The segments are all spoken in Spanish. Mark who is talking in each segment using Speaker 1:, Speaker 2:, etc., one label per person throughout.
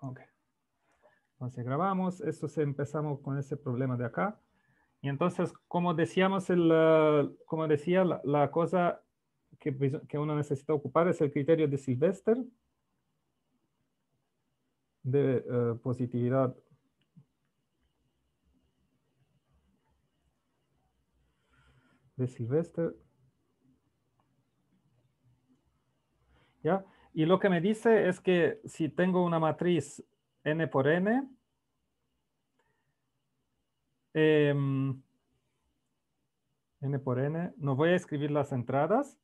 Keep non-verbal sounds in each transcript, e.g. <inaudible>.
Speaker 1: Ok. Entonces grabamos, esto empezamos con ese problema de acá. Y entonces, como decíamos, el, como decía, la, cosa que, uno necesita ocupar es el criterio de Sylvester de eh, positividad de Sylvester. ¿Ya? Y lo que me dice es que si tengo una matriz n por n, em, n por n, no voy a escribir las entradas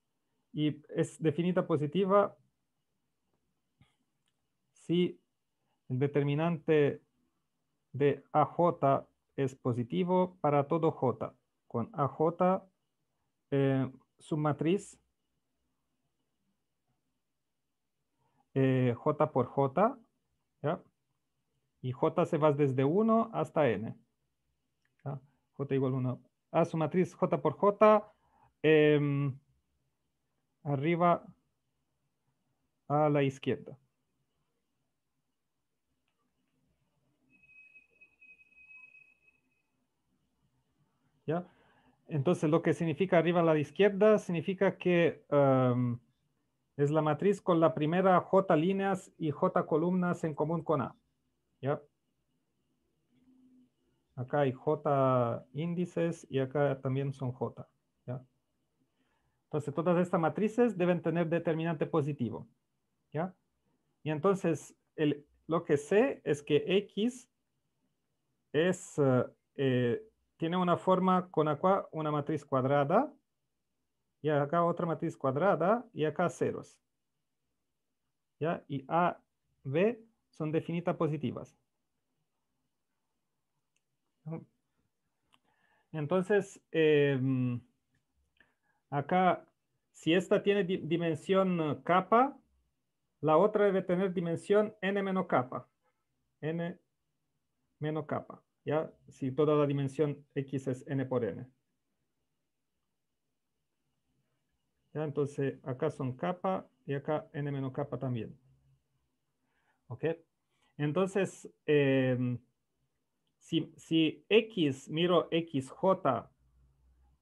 Speaker 1: y es definida positiva si el determinante de AJ es positivo para todo J, con AJ eh, matriz. Eh, J por J, ¿ya? Y J se va desde 1 hasta N. ¿ya? J igual 1. A su matriz J por J, em, arriba a la izquierda. ¿Ya? Entonces, lo que significa arriba a la izquierda significa que em, es la matriz con la primera J líneas y J columnas en común con A. ¿Ya? Acá hay J índices y acá también son J. ¿Ya? Entonces, todas estas matrices deben tener determinante positivo. ¿Ya? Y entonces, lo que sé es que X es, eh, tiene una forma con la una matriz cuadrada y acá otra matriz cuadrada y acá ceros. Y A, B son definidas positivas. Entonces, em, acá, si esta tiene dimensión k la otra debe tener dimensión n menos kappa. n menos kappa. ¿ya? Si toda la dimensión x es n por n. Entonces, acá son capa y acá n menos capa también. ¿Ok? Entonces, eh, si, x, miro xj, j,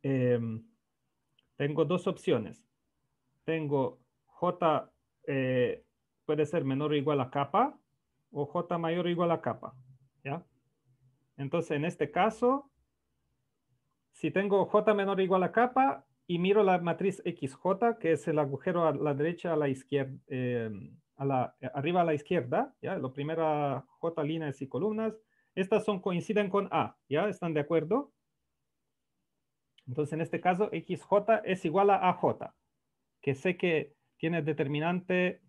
Speaker 1: eh, tengo dos opciones. Tengo j eh, puede ser menor o igual a capa, o j mayor o igual a capa. ¿Ya? Entonces, en este caso, si tengo j menor o igual a capa, y miro la matriz XJ, que es el agujero a la derecha, a la izquierda, em, a la, eh, arriba a la izquierda, ¿ya? lo primera J líneas y columnas, estas son, coinciden con A, ¿ya? ¿Están de acuerdo? Entonces, en este caso, XJ es igual a AJ, que sé que tiene determinante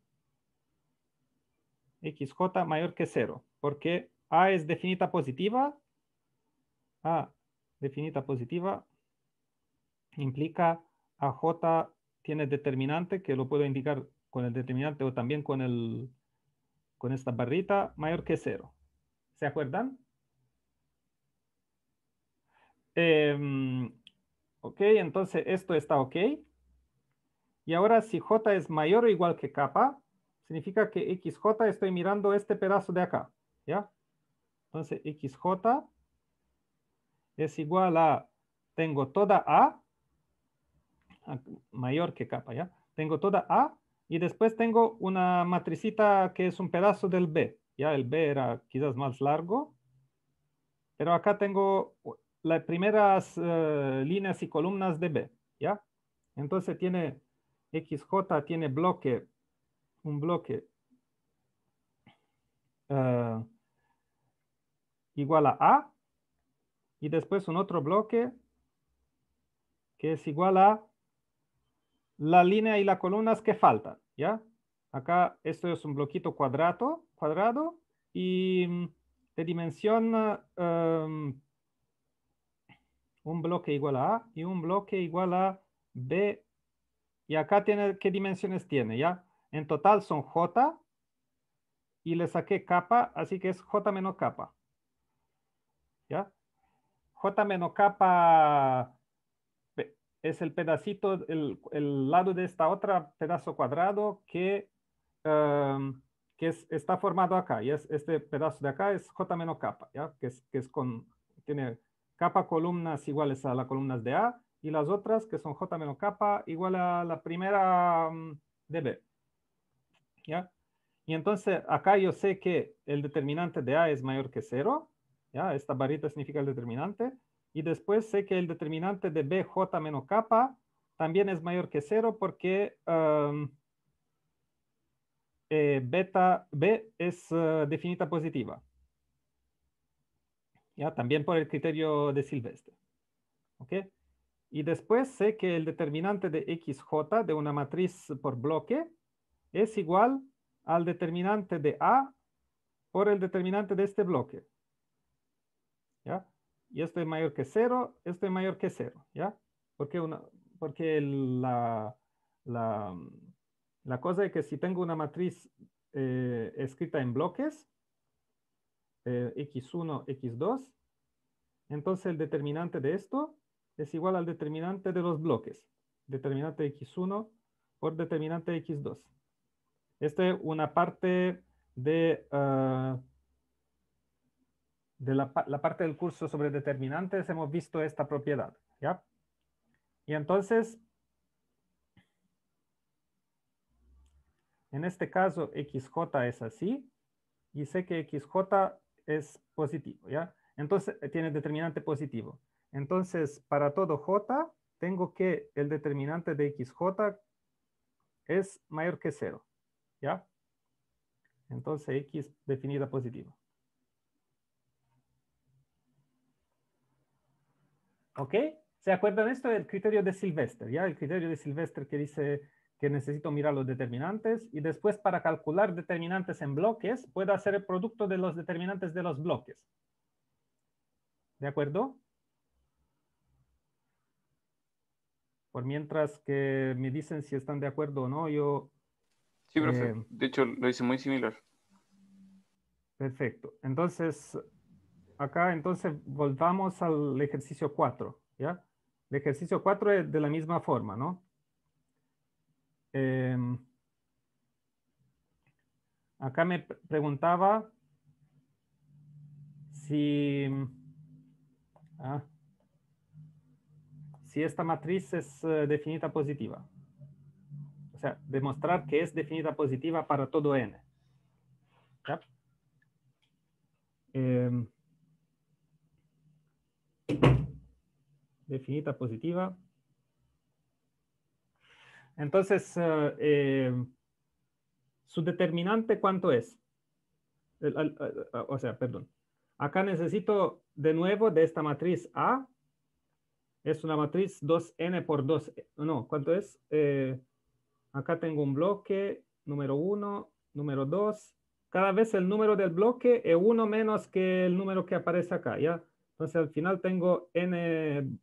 Speaker 1: XJ mayor que 0, porque A es definita positiva, A definita positiva, implica a J tiene determinante que lo puedo indicar con el determinante o también con, con esta barrita mayor que cero. ¿Se acuerdan? Em, ok, entonces esto está ok. Y ahora si J es mayor o igual que K, significa que XJ estoy mirando este pedazo de acá. ¿Ya? Entonces XJ es igual a, tengo toda A mayor que capa, ¿ya? Tengo toda A y después tengo una matricita que es un pedazo del B, ¿ya? El B era quizás más largo, pero acá tengo las primeras eh, líneas y columnas de B, ¿ya? Entonces tiene XJ, tiene bloque, un bloque eh, igual a A, y después un otro bloque que es igual a la línea y las columnas que faltan, ¿ya? Acá esto es un bloquito cuadrado, cuadrado y mm, de dimensión em, un bloque igual a A y un bloque igual a B. Y acá tiene, ¿qué dimensiones tiene, ya? En total son J y le saqué capa, así que es J menos capa. ¿Ya? J menos capa es el pedacito, el, el lado de esta otra pedazo cuadrado que, em, que está formado acá. Y es, este pedazo de acá es J menos K, ¿ya? Que, es, que es con, tiene K columnas iguales a las columnas de A y las otras que son J menos K igual a la primera em, de B. ¿Ya? Y entonces acá yo sé que el determinante de A es mayor que cero, ¿Ya? Esta barrita significa el determinante. Y después sé que el determinante de bj menos k también es mayor que cero porque um, eh, beta b es definida eh, definita positiva. ¿Ya? También por el criterio de Silvestre. ¿Ok? Y después sé que el determinante de xj de una matriz por bloque es igual al determinante de A por el determinante de este bloque. ¿Ya? y esto es mayor que 0, esto es mayor que 0, ¿ya? Porque, la, cosa es que si tengo una matriz eh, escrita en bloques, x1, eh, x2, entonces el determinante de esto es igual al determinante de los bloques, determinante x1 por determinante x2. Esta es una parte de... Ah, de la, parte del curso sobre determinantes hemos visto esta propiedad, ¿ya? Y entonces, en este caso, xj es así, y sé que xj es positivo, ¿ya? Entonces, eh, tiene determinante positivo. Entonces, para todo j, tengo que el determinante de xj es mayor que cero, ¿ya? Entonces, x definida positivo ¿Ok? ¿Se acuerdan esto? El criterio de Sylvester, ¿ya? El criterio de Sylvester que dice que necesito mirar los determinantes y después para calcular determinantes en bloques, pueda hacer el producto de los determinantes de los bloques. ¿De acuerdo? Por mientras que me dicen si están de acuerdo o no, yo... Sí, profe. Eh, de hecho, lo hice muy similar. Perfecto. Entonces, acá, entonces volvamos al ejercicio 4, ¿ya? El ejercicio 4 es de la misma forma, ¿no? Em, acá me preguntaba si, ah, si esta matriz es definita eh, definida positiva. O sea, demostrar que es definida positiva para todo n. ¿Ya? Em, Definita positiva. Entonces, eh, eh, ¿su determinante cuánto es? o sea, perdón. Acá necesito de nuevo de esta matriz A. Es una matriz 2n por 2. No, ¿cuánto es? Eh, acá tengo un bloque, número 1, número 2. Cada vez el número del bloque es 1 menos que el número que aparece acá, ¿ya? Entonces al final tengo n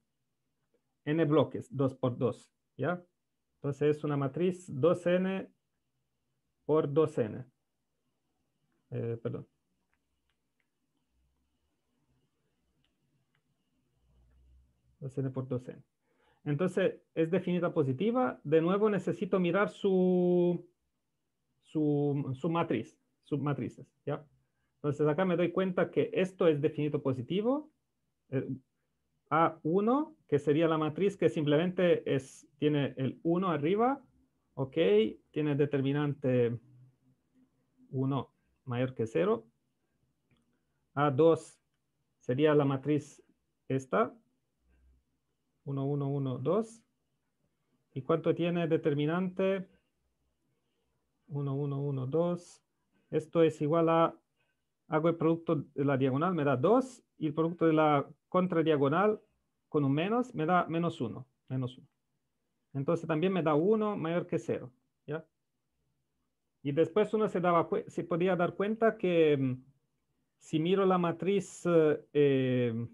Speaker 1: n bloques, 2 por 2, ¿ya? Entonces es una matriz 2n por 2n. Perdón. perdón. n por 2n. Eh, Entonces, es definida positiva. De nuevo, necesito mirar su, su, su matriz, submatrices, ¿ya? Entonces, acá me doy cuenta que esto es definido positivo, eh, a1, que sería la matriz que simplemente es, tiene el 1 arriba, ok, tiene determinante 1 mayor que 0. A2 sería la matriz esta, 1, 1, 1, 2. ¿Y cuánto tiene determinante? 1, 1, 1, 2. Esto es igual a, hago el producto de la diagonal, me da 2, y el producto de la contra diagonal con un menos me da menos 1, menos 1. Entonces también me da 1 mayor que 0, Y después uno se, daba, se podía dar cuenta que mm, si miro la matriz 1,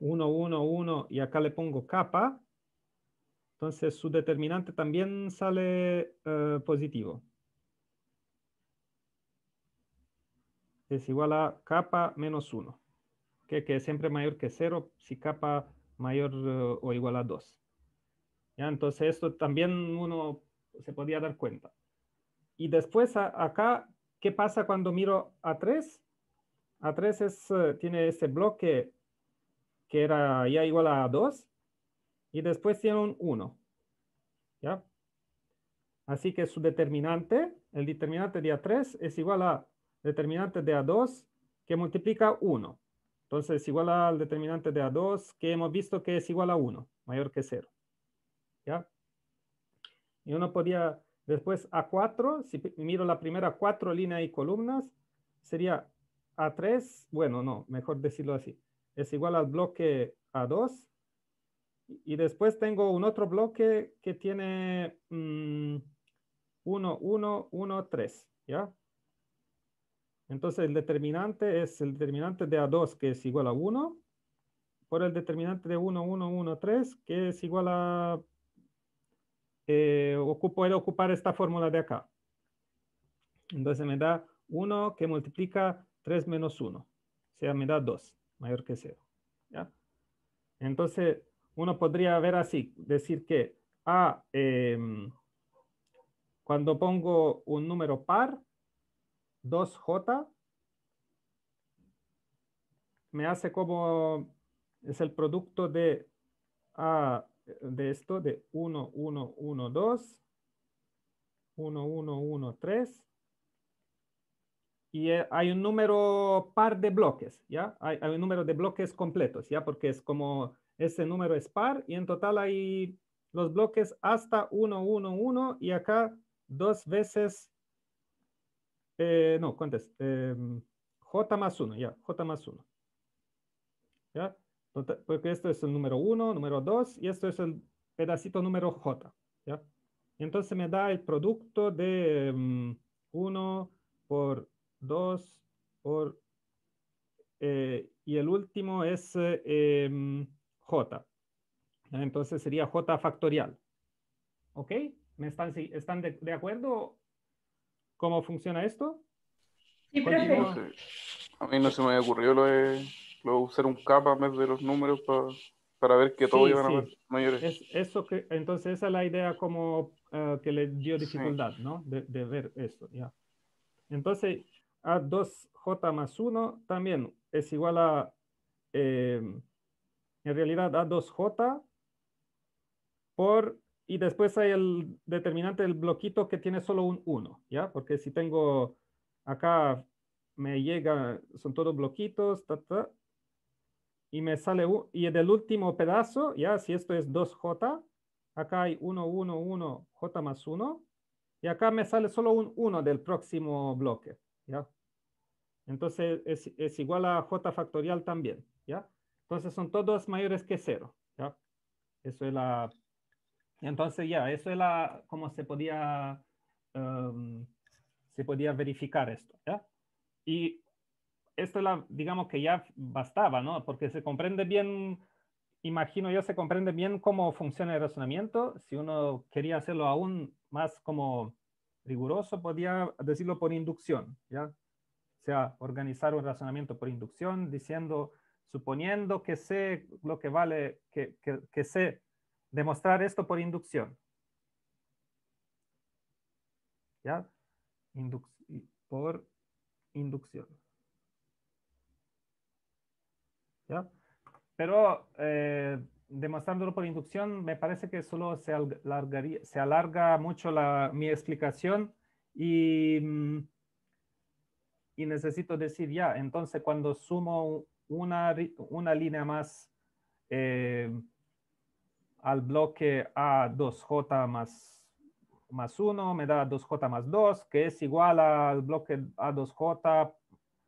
Speaker 1: 1, 1 y acá le pongo capa, entonces su determinante también sale eh, positivo. Es igual a capa menos 1 que, que es siempre mayor que 0 si capa mayor eh, o igual a 2. Entonces esto también uno se podía dar cuenta. Y después acá, ¿qué pasa cuando miro a 3? A 3 es, eh, tiene ese bloque que era ya igual a 2 y después tiene un 1. Así que su determinante, el determinante de A3 es igual a determinante de A2 que multiplica 1. Entonces, igual al determinante de A2, que hemos visto que es igual a 1, mayor que 0. ¿Ya? Y uno podía, después A4, si miro la primera cuatro líneas y columnas, sería A3, bueno, no, mejor decirlo así, es igual al bloque A2. Y después tengo un otro bloque que tiene 1, 1, 1, 3, ¿ya? Entonces el determinante es el determinante de A2 que es igual a 1 por el determinante de 1, 1, 1, 3 que es igual a, eh, ocupo, ocupar esta fórmula de acá. Entonces me da 1 que multiplica 3 menos 1, o sea me da 2 mayor que 0. Entonces uno podría ver así, decir que A, ah, em, cuando pongo un número par, 2J me hace como es el producto de ah, de esto de 1, 1, 1, 2, 1, 1, 1, 3. Y eh, hay un número par de bloques, ¿ya? Hay, hay, un número de bloques completos, ¿ya? Porque es como ese número es par y en total hay los bloques hasta 1, 1, 1 y acá dos veces eh, no, ¿cuántas? Eh, J más 1, ya, J más 1. ¿Ya? Tota, porque esto es el número 1, número 2, y esto es el pedacito número J. ¿Ya? entonces me da el producto de 1 em, por 2 por... Eh, y el último es em, J. Entonces sería J factorial. ¿Ok? ¿Me están, están de, de acuerdo ¿Cómo funciona esto? Sí, profe. A mí no se me ocurrió lo de, usar un capa en vez de los números para, ver que todos sí, iban a ser mayores. eso que, entonces esa es la idea como eh, que le dio dificultad, ¿no? De, ver esto, ya. Entonces, A2J más 1 también es igual a, eh, en realidad, A2J por y después hay el determinante del bloquito que tiene solo un 1, ¿ya? Porque si tengo acá, me llega, son todos bloquitos, y me sale, un, y del último pedazo, ya, si esto es 2j, acá hay 1, 1, 1, j más 1, y acá me sale solo un 1 del próximo bloque, ¿ya? Entonces es, es, igual a j factorial también, ¿ya? Entonces son todos mayores que 0, ¿ya? Eso es la entonces, ya, eso es la, cómo se podía, em, se podía verificar esto. Y esto, la, digamos que ya bastaba, ¿no? Porque se comprende bien, imagino yo, se comprende bien cómo funciona el razonamiento. Si uno quería hacerlo aún más como riguroso, podía decirlo por inducción, ¿ya? O sea, organizar un razonamiento por inducción, diciendo, suponiendo que sé lo que vale, que, que, que sé demostrar esto por inducción. ¿Ya? por inducción. ¿Ya? Pero eh, demostrándolo por inducción, me parece que solo se, se alarga mucho mi explicación y, mm, y, necesito decir ya, entonces cuando sumo una, una línea más, eh, al bloque A2J más, más 1, me da 2J más 2, que es igual al bloque A2J,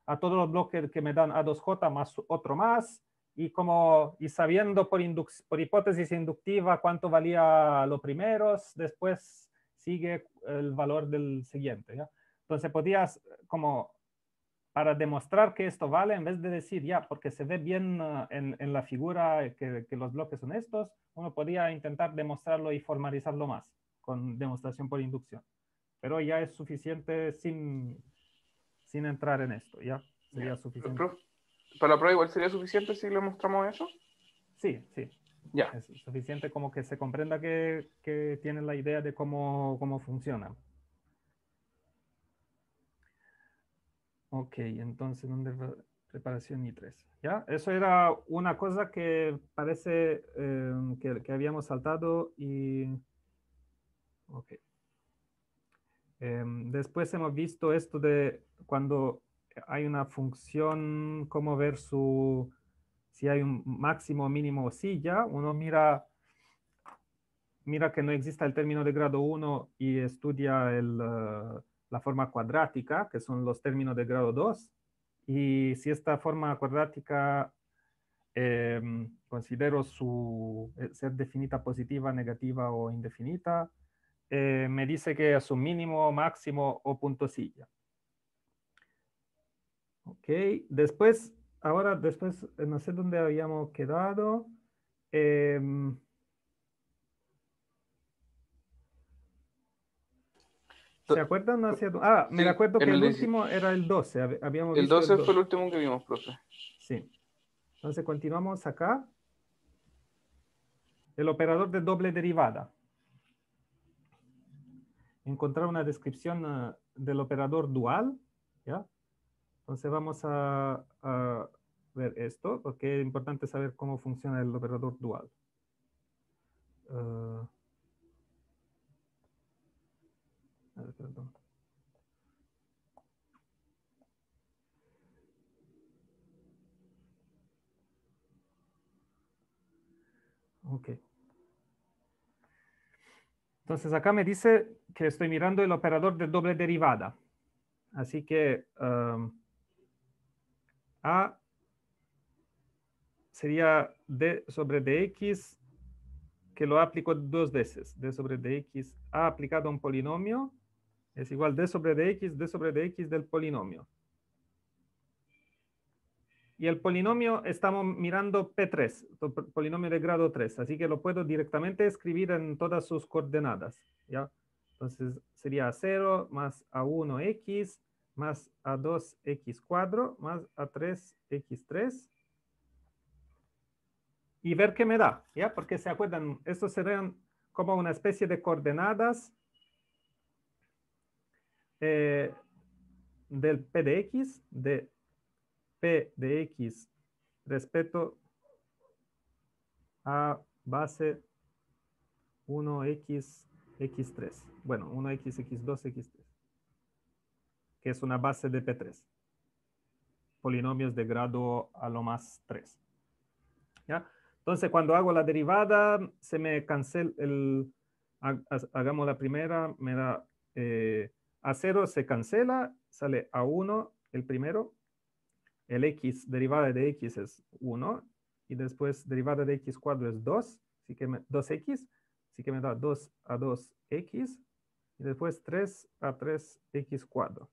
Speaker 1: a todos los bloques que me dan A2J más otro más, y, como, y sabiendo por, por hipótesis inductiva cuánto valía los primeros, después sigue el valor del siguiente. Entonces podías como para demostrar que esto vale, en vez de decir, ya, porque se ve bien ah, en, la figura eh, que, los bloques son estos, uno podría intentar demostrarlo y formalizarlo más con demostración por inducción. Pero ya es suficiente sin, sin entrar en esto, ya sería suficiente. ¿Para la prueba igual sería suficiente si le mostramos eso? Sí, sí. Ya. Es suficiente como que se comprenda que, que tienen la idea de cómo, cómo funciona. Ok, entonces, ¿dónde Preparación y 3. ¿Ya? Eso era una cosa que parece em, que, habíamos saltado y... Ok. Em, después hemos visto esto de cuando hay una función, cómo ver su, si hay un máximo, mínimo o sí, Uno mira, mira que no exista el término de grado 1 y estudia el... Eh, la forma cuadrática, que son los términos de grado 2, y si esta forma cuadrática em, considero su eh, ser definida positiva, negativa o indefinita, eh, me dice que es un mínimo, máximo o punto silla. Ok, después, ahora después, eh, no sé dónde habíamos quedado. Em, ¿Se acuerdan? No Ah, me acuerdo que el, último era el 12. Habíamos el 12 fue el último que vimos, profe. Sí. Entonces continuamos acá. El operador de doble derivada. Encontrar una descripción ah, del operador dual. ¿ya? Entonces vamos a, ver esto, porque es importante saber cómo funciona el operador dual. Uh, Entonces acá me dice que estoy mirando el operador de doble derivada. Así que um, A sería D sobre DX, que lo aplico dos veces. D sobre DX A aplicado un polinomio es igual d sobre de X, d sobre de X del polinomio. Y el polinomio estamos mirando P3, polinomio de grado 3, así que lo puedo directamente escribir en todas sus coordenadas. ¿ya? Entonces sería A0 más A1x más A2x 4 más A3x3 y ver qué me da, ¿ya? Porque se acuerdan, estos serían como una especie de coordenadas eh, del P de X, de P de X respecto a base 1X, X3. Bueno, 1X, X2, X3. Que es una base de P3. Polinomios de grado a lo más 3. ¿Ya? Entonces, cuando hago la derivada, se me cancela el... Hagamos la primera, me da eh, a0 se cancela, sale A1 el primero, el x, derivada de x es 1, y después derivada de x cuadro es 2, así que 2x, así que me da 2 a 2x, y después 3 a 3x cuadro.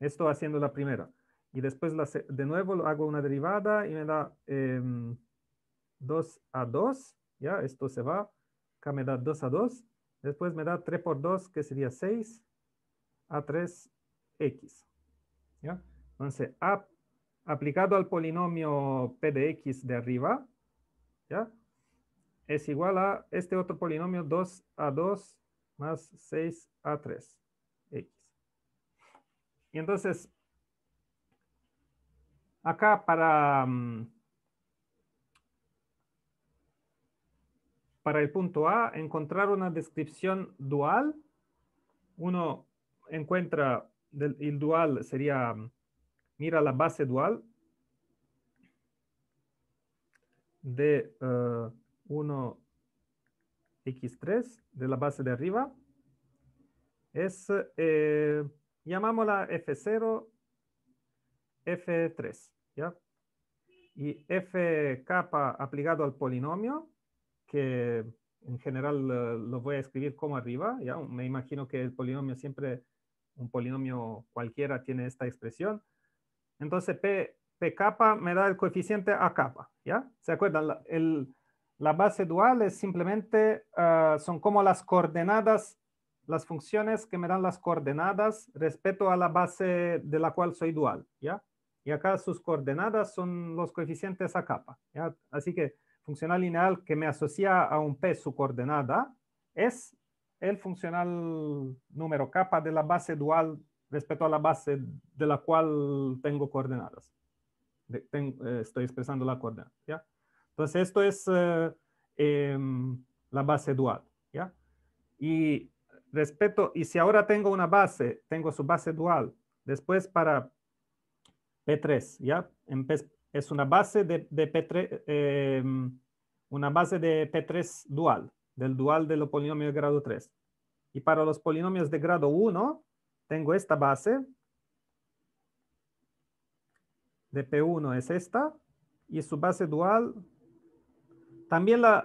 Speaker 1: Esto haciendo la primera. Y después de nuevo hago una derivada y me da 2 em, a 2, ya, esto se va, acá me da 2 a 2, después me da 3 por 2, que sería 6, a3x. ¿ya? Entonces, A aplicado al polinomio P de x de arriba, ¿ya? es igual a este otro polinomio 2A2 más 6A3x. Y entonces, acá para, mm, para el punto A, encontrar una descripción dual, uno encuentra del, el dual sería, mira la base dual de 1x3 eh, de la base de arriba. Es, eh, llamámosla f0, f3, ¿ya? Y Fk aplicado al polinomio, que en general eh, lo voy a escribir como arriba, ¿ya? Me imagino que el polinomio siempre un polinomio cualquiera tiene esta expresión. Entonces P, P capa me da el coeficiente A capa, ¿ya? ¿Se acuerdan? La, base dual es simplemente, ah, son como las coordenadas, las funciones que me dan las coordenadas respecto a la base de la cual soy dual, ¿ya? Y acá sus coordenadas son los coeficientes A capa, ¿ya? Así que funcional lineal que me asocia a un P su coordenada es el funcional número k de la base dual respecto a la base de la cual tengo coordenadas. Eh, estoy expresando la coordenada. ¿ya? Entonces, esto es eh, em, la base dual. ¿ya? Y respecto, y si ahora tengo una base, tengo su base dual, después para P3, ¿ya? es una base de, de P3, em, una base de P3 dual, del dual de los polinomios de grado 3. Y para los polinomios de grado 1, tengo esta base. De P1 es esta. Y su base dual también la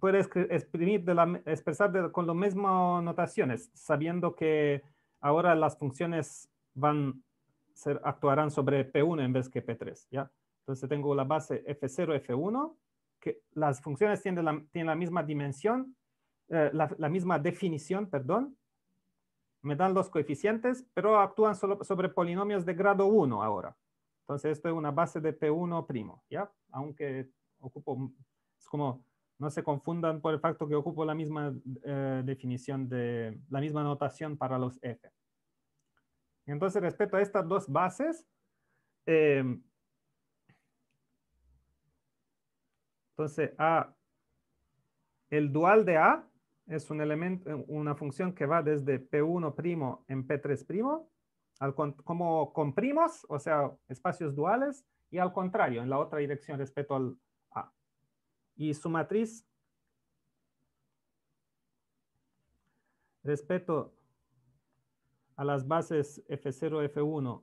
Speaker 1: puede exprimir expresar con las mismas notaciones, sabiendo que ahora las funciones van ser, actuarán sobre P1 en vez que P3. ¿ya? Entonces tengo la base F0, F1 que las funciones tienen la, la misma dimensión, eh, la, misma definición, perdón, me dan los coeficientes, pero actúan solo sobre polinomios de grado 1 ahora. Entonces, esto es una base de P1 primo, ¿ya? Aunque ocupo, es como, no se confundan por el facto que ocupo la misma eh, definición de, la misma notación para los F. Entonces, respecto a estas dos bases, eh, Entonces, A, el dual de A es una función que va desde P1' en P3', como comprimos, o sea, espacios duales, y al contrario, en la otra dirección respecto al A. Y su matriz respecto a las bases F0, F1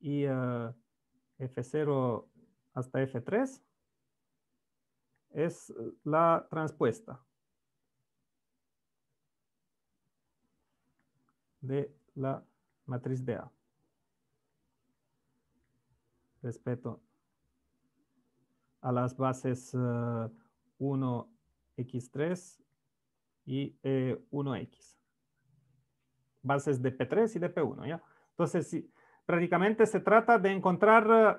Speaker 1: y eh, F0 hasta F3 es la transpuesta de la matriz de A respecto a las bases 1x3 eh, y 1x. Eh, bases de P3 y de P1, ¿ya? Entonces, prácticamente se trata de encontrar eh,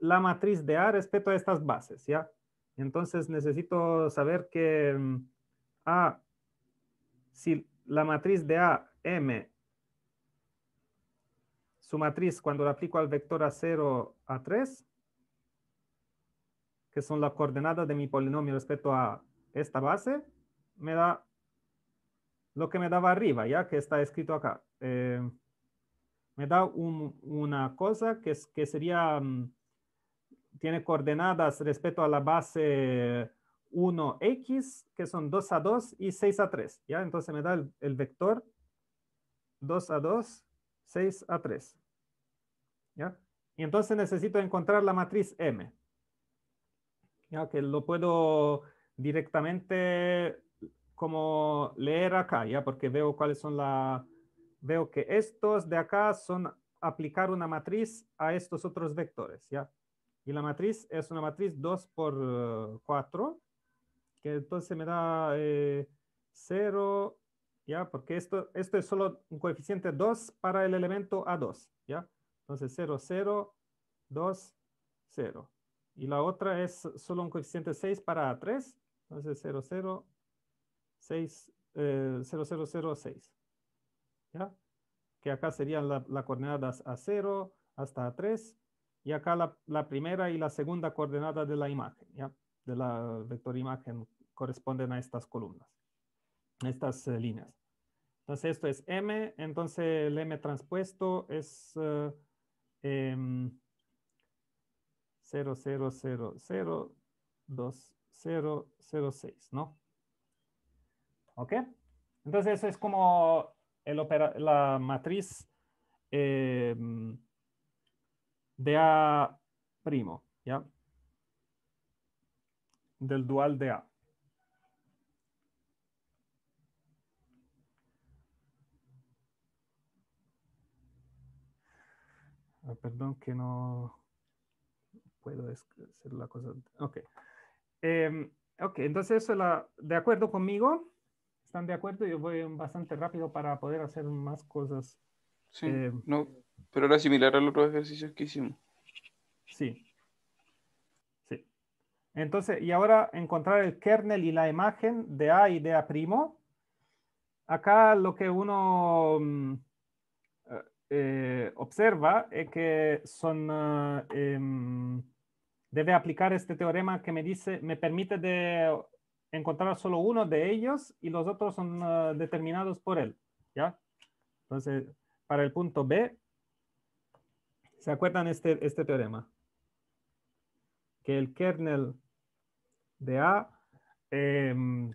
Speaker 1: la matriz de A respecto a estas bases, ¿ya? Entonces necesito saber que mm, A, si la matriz de A, M, su matriz cuando la aplico al vector A0, A3, que son las coordenadas de mi polinomio respecto a esta base, me da lo que me daba arriba, ya que está escrito acá. Eh, me da una cosa que, que sería mm, tiene coordenadas respecto a la base 1x, que son 2 a 2 y 6 a 3. ¿ya? Entonces me da el, vector 2 a 2, 6 a 3. ¿ya? Y entonces necesito encontrar la matriz M. ¿ya? Que lo puedo directamente como leer acá, ¿ya? porque veo cuáles son la... Veo que estos de acá son aplicar una matriz a estos otros vectores, ¿ya? Y la matriz es una matriz 2 por 4, eh, que entonces me da 0, eh, ¿ya? Porque esto, esto es solo un coeficiente 2 para el elemento A2, ¿ya? Entonces 0, 0, 2, 0. Y la otra es solo un coeficiente 6 para A3, entonces 0, 0, 6, 0, 0, 0, 6. ¿Ya? Que acá serían la, coordenadas A0 hasta A3 y acá la, la, primera y la segunda coordenada de la imagen, ¿ya? de la vector imagen corresponden a estas columnas, a estas eh, líneas. Entonces esto es M, entonces el M transpuesto es eh, 0, 0, 0, 0, 2, 0, 0, 6, ¿no? ¿Ok? Entonces eso es como el la matriz eh, de A primo, ¿ya? Del dual de A. Ah, perdón que no puedo decir la cosa. Ok. Eh, ok, entonces eso la, de acuerdo conmigo. ¿Están de acuerdo? Yo voy bastante rápido para poder hacer más cosas. Sí, eh, no, pero era similar al otro ejercicio que hicimos. Sí. Sí. Entonces, y ahora encontrar el kernel y la imagen de A y de A'. Acá lo que uno mm, eh, eh, observa es que son... Eh, em, debe aplicar este teorema que me dice, me permite de encontrar solo uno de ellos y los otros son determinados por él, ¿ya? Entonces, para el punto B, ¿Se acuerdan este, este teorema? Que el kernel de A em,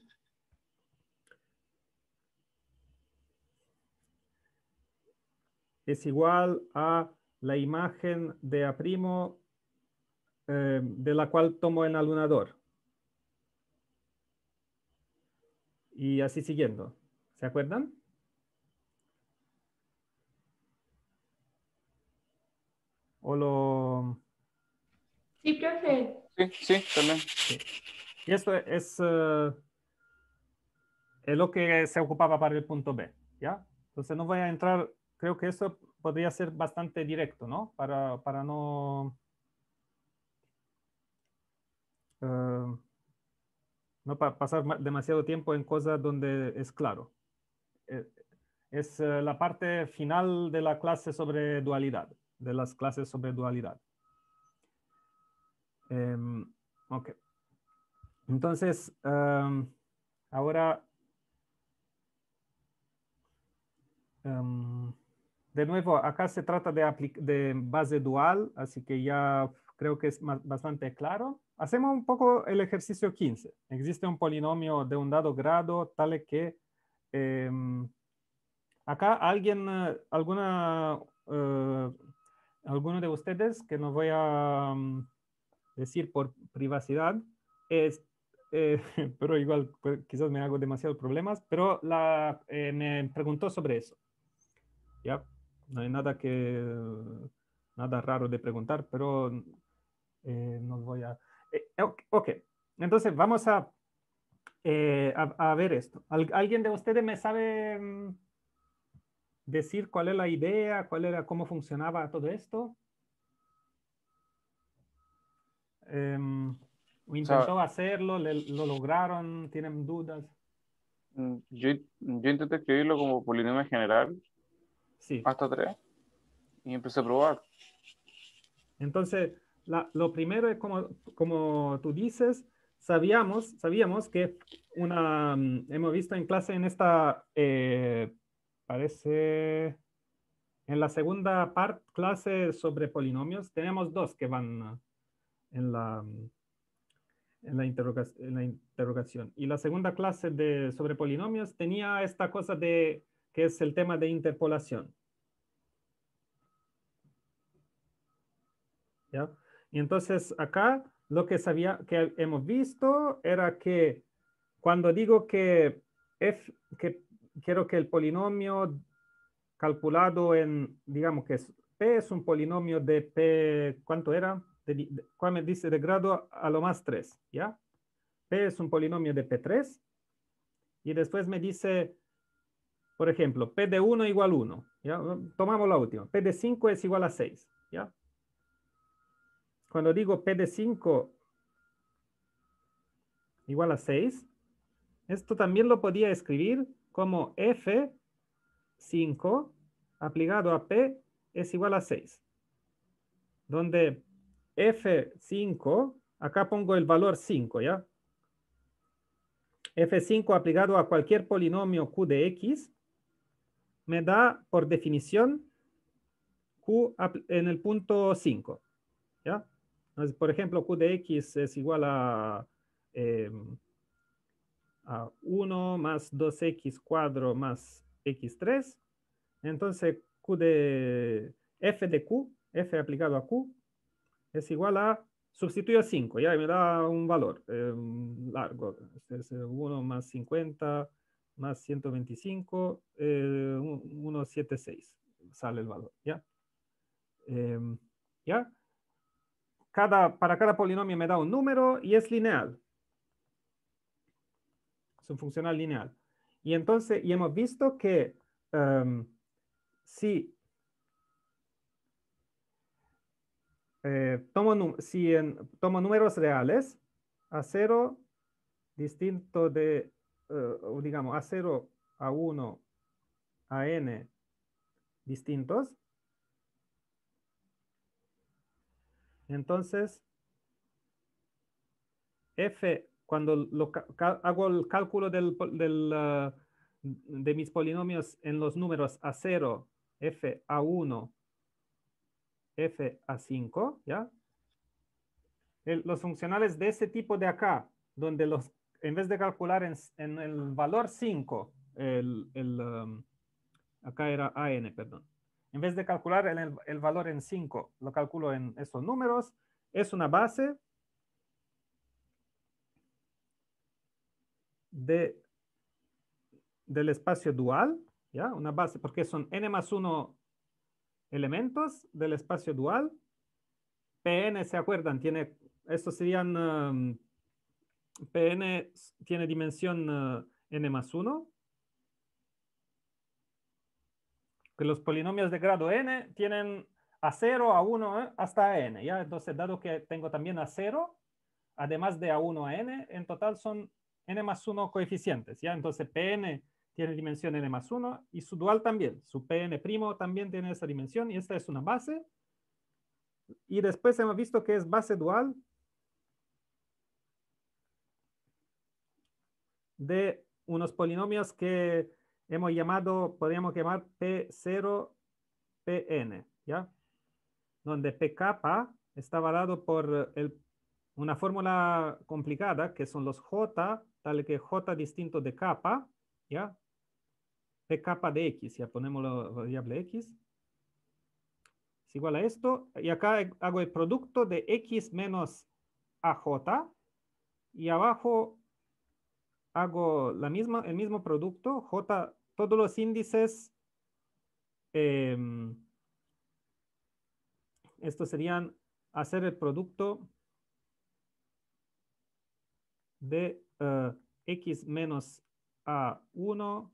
Speaker 1: es igual a la imagen de A' em, de la cual tomo el alunador. Y así siguiendo. ¿Se acuerdan? o lo... Sí, profe. Sí, sí, también. Y esto es, eh, es lo que se ocupaba para el punto B, ¿ya? Entonces no voy a entrar, creo que eso podría ser bastante directo, ¿no? Para, para no... Eh, no para pasar demasiado tiempo en cosas donde es claro. Eh, es la parte final de la clase sobre dualidad de las clases sobre dualidad. Em, ok. Entonces, em, ahora, em, de nuevo, acá se trata de, base dual, así que ya creo que es bastante claro. Hacemos un poco el ejercicio 15. Existe un polinomio de un dado grado tal que acá alguien, eh, alguna eh, alguno de ustedes, que no voy a mm, decir por privacidad, es, eh, <laughs> pero igual pues, quizás me hago demasiados problemas, pero la, eh, me preguntó sobre eso. Ya, no hay nada que, nada raro de preguntar, pero eh, no voy a... Eh, ok, entonces vamos a, a, ver esto. ¿Alguien de ustedes me sabe mm, decir cuál es la idea, cuál era, cómo funcionaba todo esto. Em, intentó hacerlo, lo lograron, tienen dudas. Mm, yo, intenté escribirlo como polinomio general. Sí. Hasta tres. Y empecé a probar. Entonces, lo primero es como, como tú dices, sabíamos, sabíamos que una, mm, hemos visto en clase en esta eh, parece, en la segunda parte, clase sobre polinomios, tenemos dos que van ah, en la, en la, en la interrogación. Y la segunda clase de, sobre polinomios tenía esta cosa de, que es el tema de interpolación. ¿Ya? Y entonces acá lo que, sabía, que hemos visto era que cuando digo que, f, que quiero que el polinomio calculado en, digamos que es P es un polinomio de P, ¿cuánto era? ¿Cuál me dice? De grado a lo más 3, ¿ya? P es un polinomio de P3 y después me dice, por ejemplo, P de 1 igual 1, Tomamos la última, P de 5 es igual a 6, ¿ya? Cuando digo P de 5 igual a 6, esto también lo podía escribir como f 5 aplicado a P es igual a 6. Donde F5, acá pongo el valor 5, ¿ya? F5 aplicado a cualquier polinomio Q de X me da, por definición, Q en el punto 5, ¿ya? Entonces, por ejemplo, Q de X es igual a... Em, a 1 más 2x cuadro más x3. Entonces, Q de, f de q, f aplicado a q, es igual a, sustituyo 5, ya me da un valor eh, largo, este es 1 más 50 más 125, eh, 176 sale el valor, ¿ya? Em, ¿Ya? Cada, para cada polinomio me da un número y es lineal es un funcional lineal. Y entonces, y hemos visto que em, si, eh, tomo, números reales, a cero distinto de, eh, digamos, A0, A1, a n distintos. Entonces, f cuando lo, hago el cálculo del, ah, de mis polinomios en los números A0, F A1, F A5, ¿ya? los funcionales de ese tipo de acá, donde los, en vez de calcular en, el valor 5, um, acá era AN, perdón. En vez de calcular el valor en 5, lo calculo en esos números, es una base de, del espacio dual, ¿ya? Una base, porque son n más 1 elementos del espacio dual. Pn, ¿se acuerdan? Tiene, estos serían, um, Pn tiene dimensión uh, n más 1. Que los polinomios de grado n tienen a 0, a 1, ¿eh? hasta a n, ¿ya? Entonces, dado que tengo también a 0, además de a 1 a n, en total son n más 1 coeficientes, ¿ya? Entonces Pn tiene dimensión n más 1 y su dual también, su Pn' también tiene esa dimensión y esta es una base. Y después hemos visto que es base dual de unos polinomios que hemos llamado, podríamos llamar P0, Pn, ¿ya? Donde Pk estaba dado por una fórmula complicada que son los J tal que J distinto de capa. ¿ya? De capa de X, ya ponemos la variable X. Es igual a esto. Y acá hago el producto de X menos AJ. Y abajo hago la misma, el mismo producto, J, todos los índices, em, estos serían hacer el producto de x menos a1,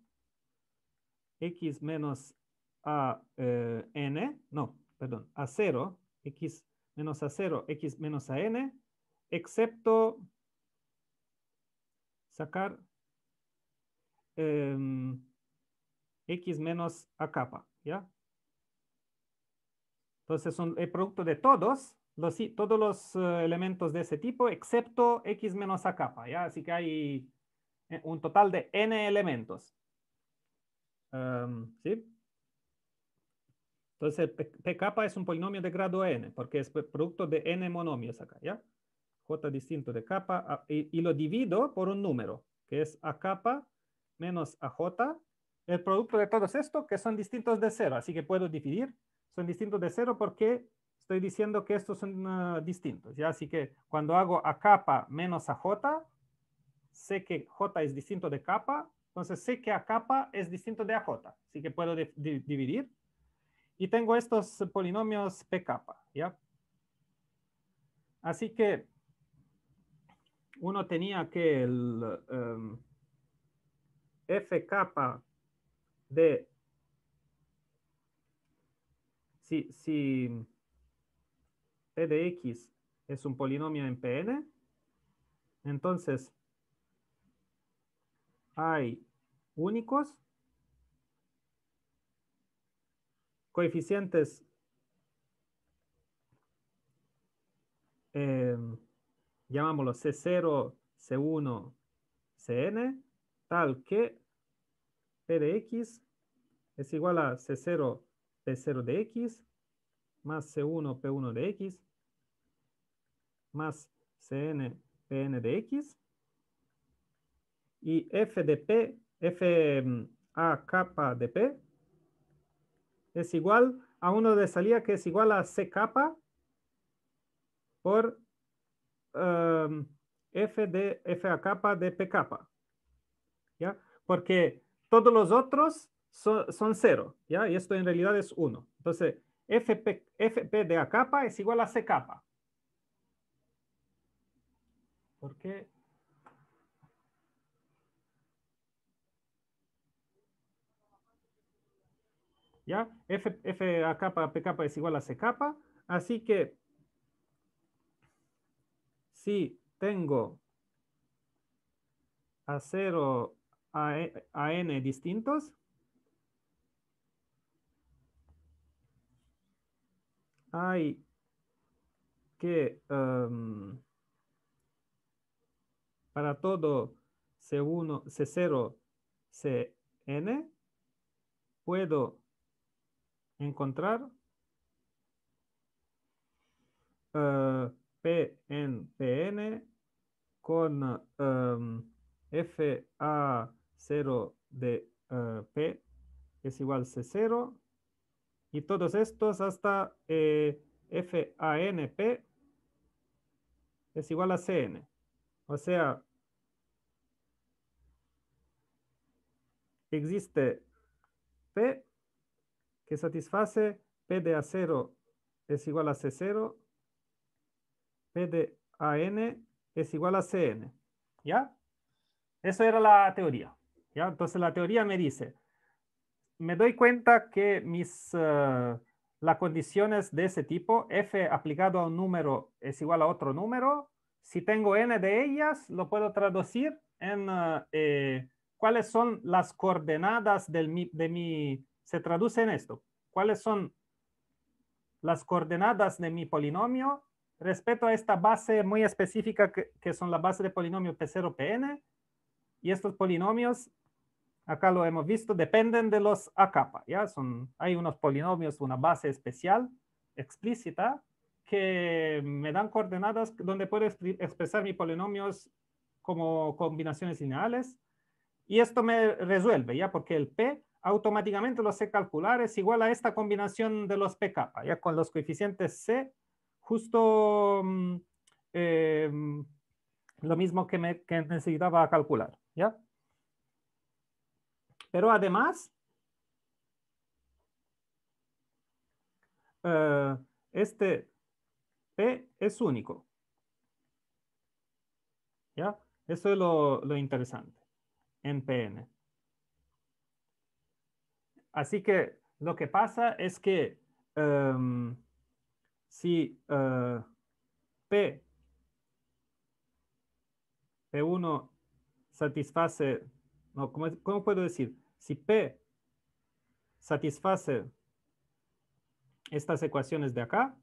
Speaker 1: x menos a eh, n, no, perdón, a 0, x menos a 0, x menos a n, excepto sacar eh, x menos a capa, ¿ya? Entonces, son el producto de todos todos los eh, elementos de ese tipo excepto x menos a capa, ¿ya? Así que hay eh, un total de n elementos. Em, ¿Sí? Entonces P, es un polinomio de grado n, porque es producto de n monomios acá, ¿ya? J distinto de capa y, lo divido por un número, que es a capa menos a j, el producto de todos estos que son distintos de cero, así que puedo dividir, son distintos de cero porque estoy diciendo que estos son ah, distintos, ¿ya? Así que cuando hago a capa menos a j, sé que j es distinto de capa, entonces sé que a capa es distinto de a j, así que puedo dividir. Y tengo estos polinomios p ¿ya? Así que uno tenía que el em, f capa de si p de x es un polinomio en Pn, entonces hay únicos, coeficientes eh, llamámoslo C0, C1, Cn, tal que P de X es igual a C0, P0 de X más C1 P1 de X más Cn Pn de X y F de P, F mm, A capa de P es igual a uno de salida que es igual a C capa por em, F de F a capa de P capa. ¿Ya? Porque todos los otros son, son cero, ¿ya? Y esto en realidad es uno. Entonces, FP, de A capa es igual a C capa. ¿Por qué? ¿Ya? F, a capa, P capa es igual a C capa. Así que si tengo a 0 a, e, a n distintos, hay que em, para todo C1, C0, Cn, puedo encontrar uh, Pn con um, em, FA0 de eh, P es igual C0 y todos estos hasta eh, FANP es igual a CN. O sea, existe P que satisface P de A0 es igual a C0, P de AN es igual a CN. ¿Ya? Eso era la teoría. ¿ya? Entonces la teoría me dice, me doy cuenta que mis eh, las condiciones de ese tipo, f aplicado a un número es igual a otro número. Si tengo n de ellas, lo puedo traducir en eh, eh, cuáles son las coordenadas del de mi... Se traduce en esto. ¿Cuáles son las coordenadas de mi polinomio respecto a esta base muy específica que, que son la base de polinomio P0, Pn? Y estos polinomios acá lo hemos visto, dependen de los a capa, ¿ya? Son, hay unos polinomios, una base especial, explícita, que me dan coordenadas donde puedo expresar mis polinomios como combinaciones lineales. Y esto me resuelve, ¿ya? Porque el P automáticamente lo sé calcular, es igual a esta combinación de los PK, ¿ya? Con los coeficientes C, justo mm, eh, mm, lo mismo que, me, que necesitaba calcular, ¿ya? Pero además, eh, este P es único. ¿Ya? Eso es lo, interesante en PN. Así que lo que pasa es que em, si eh, P, P1 satisface no, ¿cómo, puedo decir? Si P satisface estas ecuaciones de acá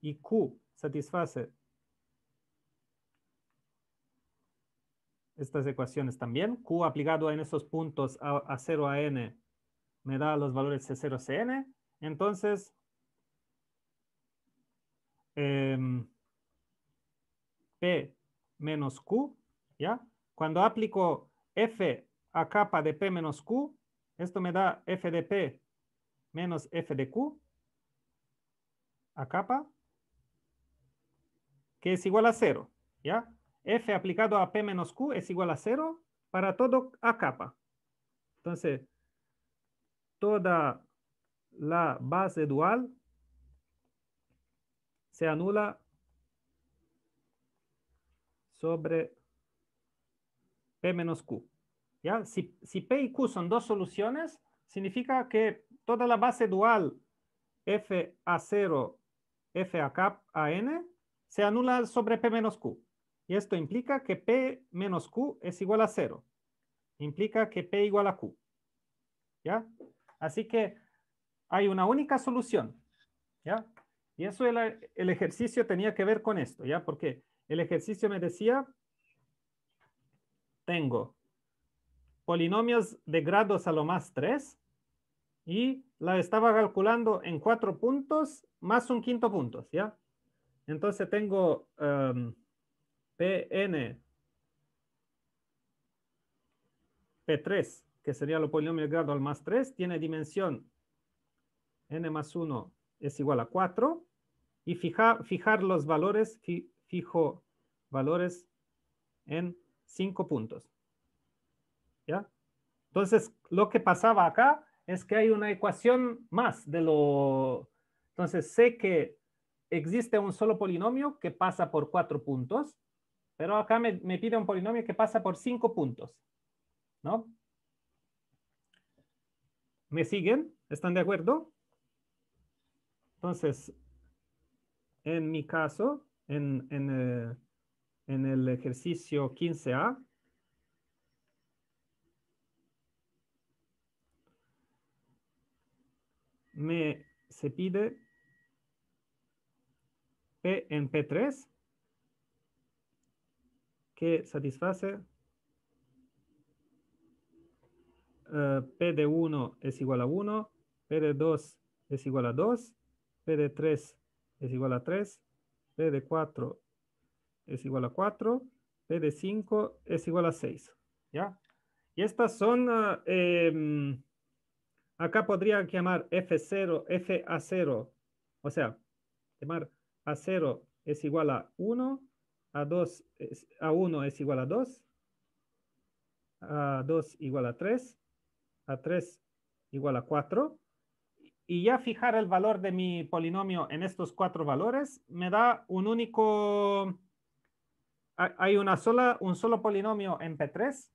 Speaker 1: y Q satisface estas ecuaciones también. Q aplicado en esos puntos a, 0 a n me da los valores C0, Cn. Entonces, em, P menos Q, ¿ya? Cuando aplico f a capa de p menos q, esto me da f de p menos f de q a capa, que es igual a cero, ¿ya? f aplicado a p menos q es igual a cero para todo a capa. Entonces, toda la base dual se anula sobre P menos Q. ¿Ya? Si, P y Q son dos soluciones, significa que toda la base dual F a 0 F a a n se anula sobre P menos Q. Y esto implica que P menos Q es igual a 0. Implica que P igual a Q. ¿Ya? Así que hay una única solución. ¿Ya? Y eso el, el ejercicio tenía que ver con esto, ¿ya? Porque el ejercicio me decía tengo polinomios de grados a lo más 3 y la estaba calculando en cuatro puntos más un quinto punto, ¿ya? Entonces tengo em, Pn P3, que sería lo polinomio de grado al más 3, tiene dimensión n más 1 es igual a 4 y fijar los valores, fijo valores en cinco puntos. ¿Ya? Entonces, lo que pasaba acá es que hay una ecuación más de lo... Entonces, sé que existe un solo polinomio que pasa por cuatro puntos, pero acá me, me pide un polinomio que pasa por cinco puntos. ¿No? ¿Me siguen? ¿Están de acuerdo? Entonces, en mi caso, en, en, eh, en el ejercicio 15A. Me se pide P en P3 que satisface eh, P de 1 es igual a 1, P de 2 es igual a 2, P de 3 es igual a 3, P de 4 es igual a 4, P de 5 es igual a 6. ¿Ya? Y estas son, ah, em, acá podría llamar F0, F a 0 o sea, llamar A0 es igual a 1, A2 A1 es igual a 2, A2 igual a 3, A3 igual a 4, y ya fijar el valor de mi polinomio en estos cuatro valores me da un único hay una sola, un solo polinomio en P3,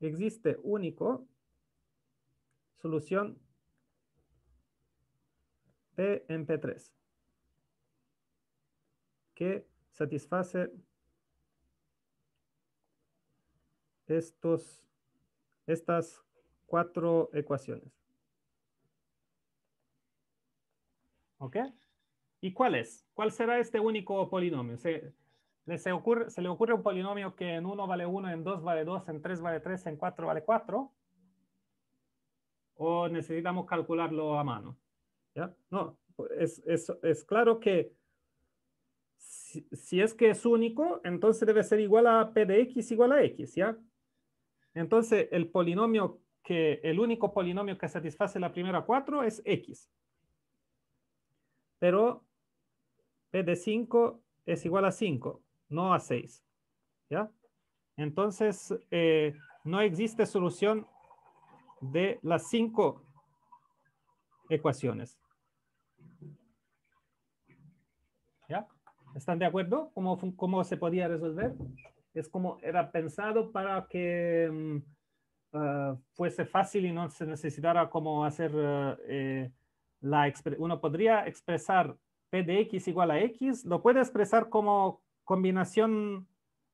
Speaker 1: existe único, solución P en P3, que satisface estos, estas cuatro ecuaciones. ¿Ok? ¿Y cuál es? ¿Cuál será este único polinomio? se, ocurre, se le ocurre un polinomio que en 1 vale 1, en 2 vale 2, en 3 vale 3, en 4 vale 4? ¿O necesitamos calcularlo a mano? No, es, es, claro que si, es que es único, entonces debe ser igual a p de x igual a x, ¿ya? Entonces el polinomio que, el único polinomio que satisface la primera 4 es x. Pero p de 5 es igual a 5 no a 6. ¿Ya? Entonces, eh, no existe solución de las 5 ecuaciones. ¿Ya? ¿Están de acuerdo? ¿Cómo, cómo se podía resolver? Es como era pensado para que mm, ah, fuese fácil y no se necesitara como hacer eh, la... Uno podría expresar p de x igual a x, lo puede expresar como combinación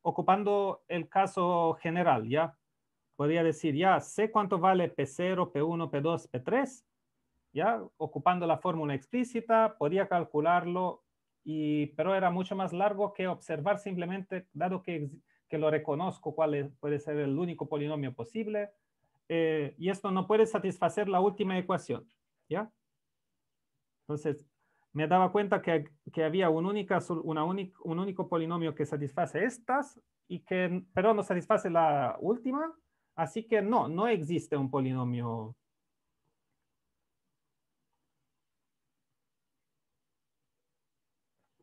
Speaker 1: ocupando el caso general, ¿ya? Podría decir, ya sé cuánto vale P0, P1, P2, P3, ¿ya? Ocupando la fórmula explícita, podía calcularlo, y, pero era mucho más largo que observar simplemente, dado que, que lo reconozco, cuál puede ser el único polinomio posible, eh, y esto no puede satisfacer la última ecuación, ¿ya? Entonces, me daba cuenta que, había un, única, una un único polinomio que satisface estas, y que, pero no satisface la última, así que no, no existe un polinomio.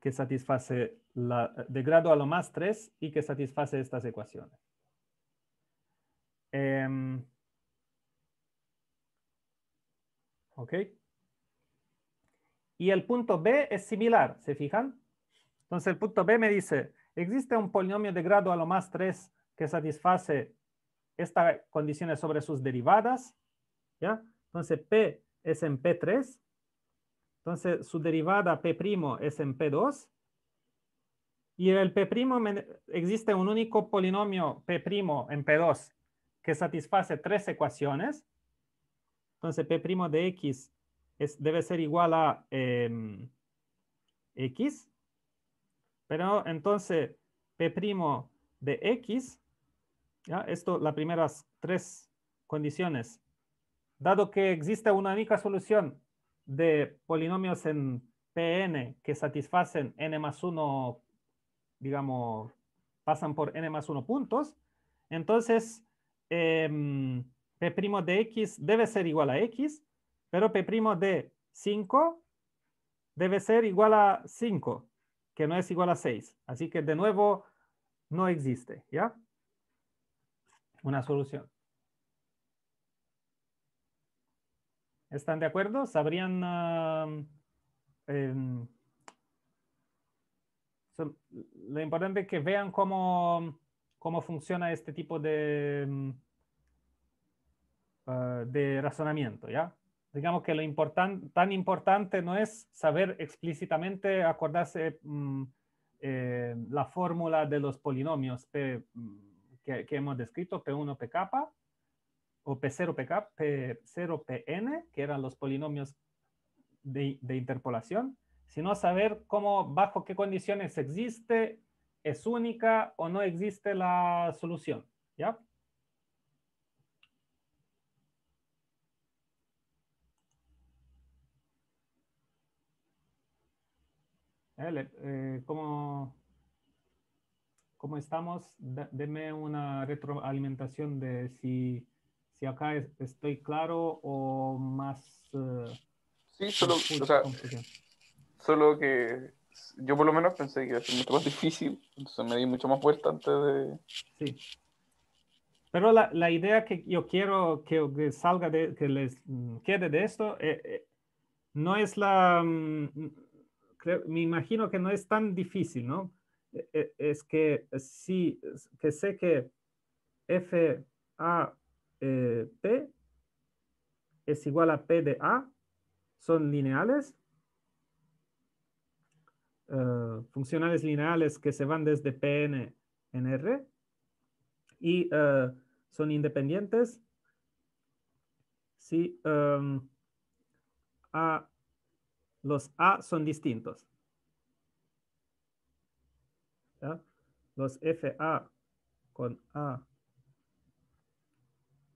Speaker 1: que satisface la, de grado a lo más 3 y que satisface estas ecuaciones. Em, ok y el punto B es similar, ¿se fijan? Entonces el punto B me dice, existe un polinomio de grado a lo más 3 que satisface estas condiciones sobre sus derivadas, ¿ya? Entonces P es en P3, entonces su derivada P' es en P2, y en el P' existe un único polinomio P' en P2 que satisface tres ecuaciones, entonces P' de X debe ser igual a em, x. Pero entonces p' de x, esto las primeras tres condiciones, dado que existe una única solución de polinomios en Pn que satisfacen n más 1, digamos, pasan por n más 1 puntos, entonces em, P' de x debe ser igual a x pero P' de 5 debe ser igual a 5, que no es igual a 6. Así que de nuevo no existe, ¿ya? Una solución. ¿Están de acuerdo? ¿Sabrían em, lo importante es que vean cómo, funciona este tipo de, mm, ah, de razonamiento, ¿ya? digamos que lo importante tan importante no es saber explícitamente acordarse mm, eh, la fórmula de los polinomios P, mm, que, hemos descrito, P1, Pk, o P0, Pk, P0, Pn, que eran los polinomios de, de interpolación, sino saber cómo, bajo qué condiciones existe, es única o no existe la solución, ¿ya? Eh, ¿cómo, estamos? Deme una retroalimentación de si, si acá estoy claro o más... Eh, sí, solo, que yo por lo menos pensé que iba mucho más difícil, entonces me di mucho más vuelta antes de... Sí. Pero la, idea que yo quiero que, salga de, que les mm, quede de esto, eh, no es la... Mm, me imagino que no es tan difícil, ¿no? E, e, es que sí, que sé que F A eh, P es igual a P de A, son lineales, eh, funcionales lineales que se van desde Pn en R y eh, son independientes si em, A los A son distintos. Los FA con A,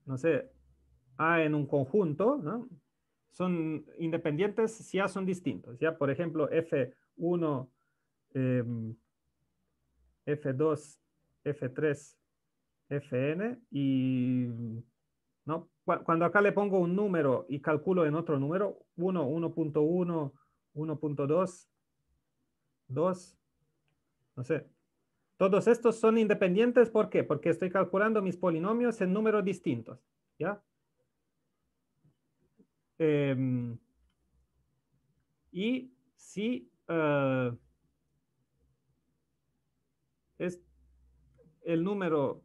Speaker 1: no sé, A en un conjunto, ¿no? son independientes si A son distintos. ¿ya? Por ejemplo, F1, F2, F3, Fn y no, cuando acá le pongo un número y calculo en otro número, 1, 1.1, 1.2, 2, no sé. Todos estos son independientes, ¿por qué? Porque estoy calculando mis polinomios en números distintos, ¿ya? Em, y si eh, es el número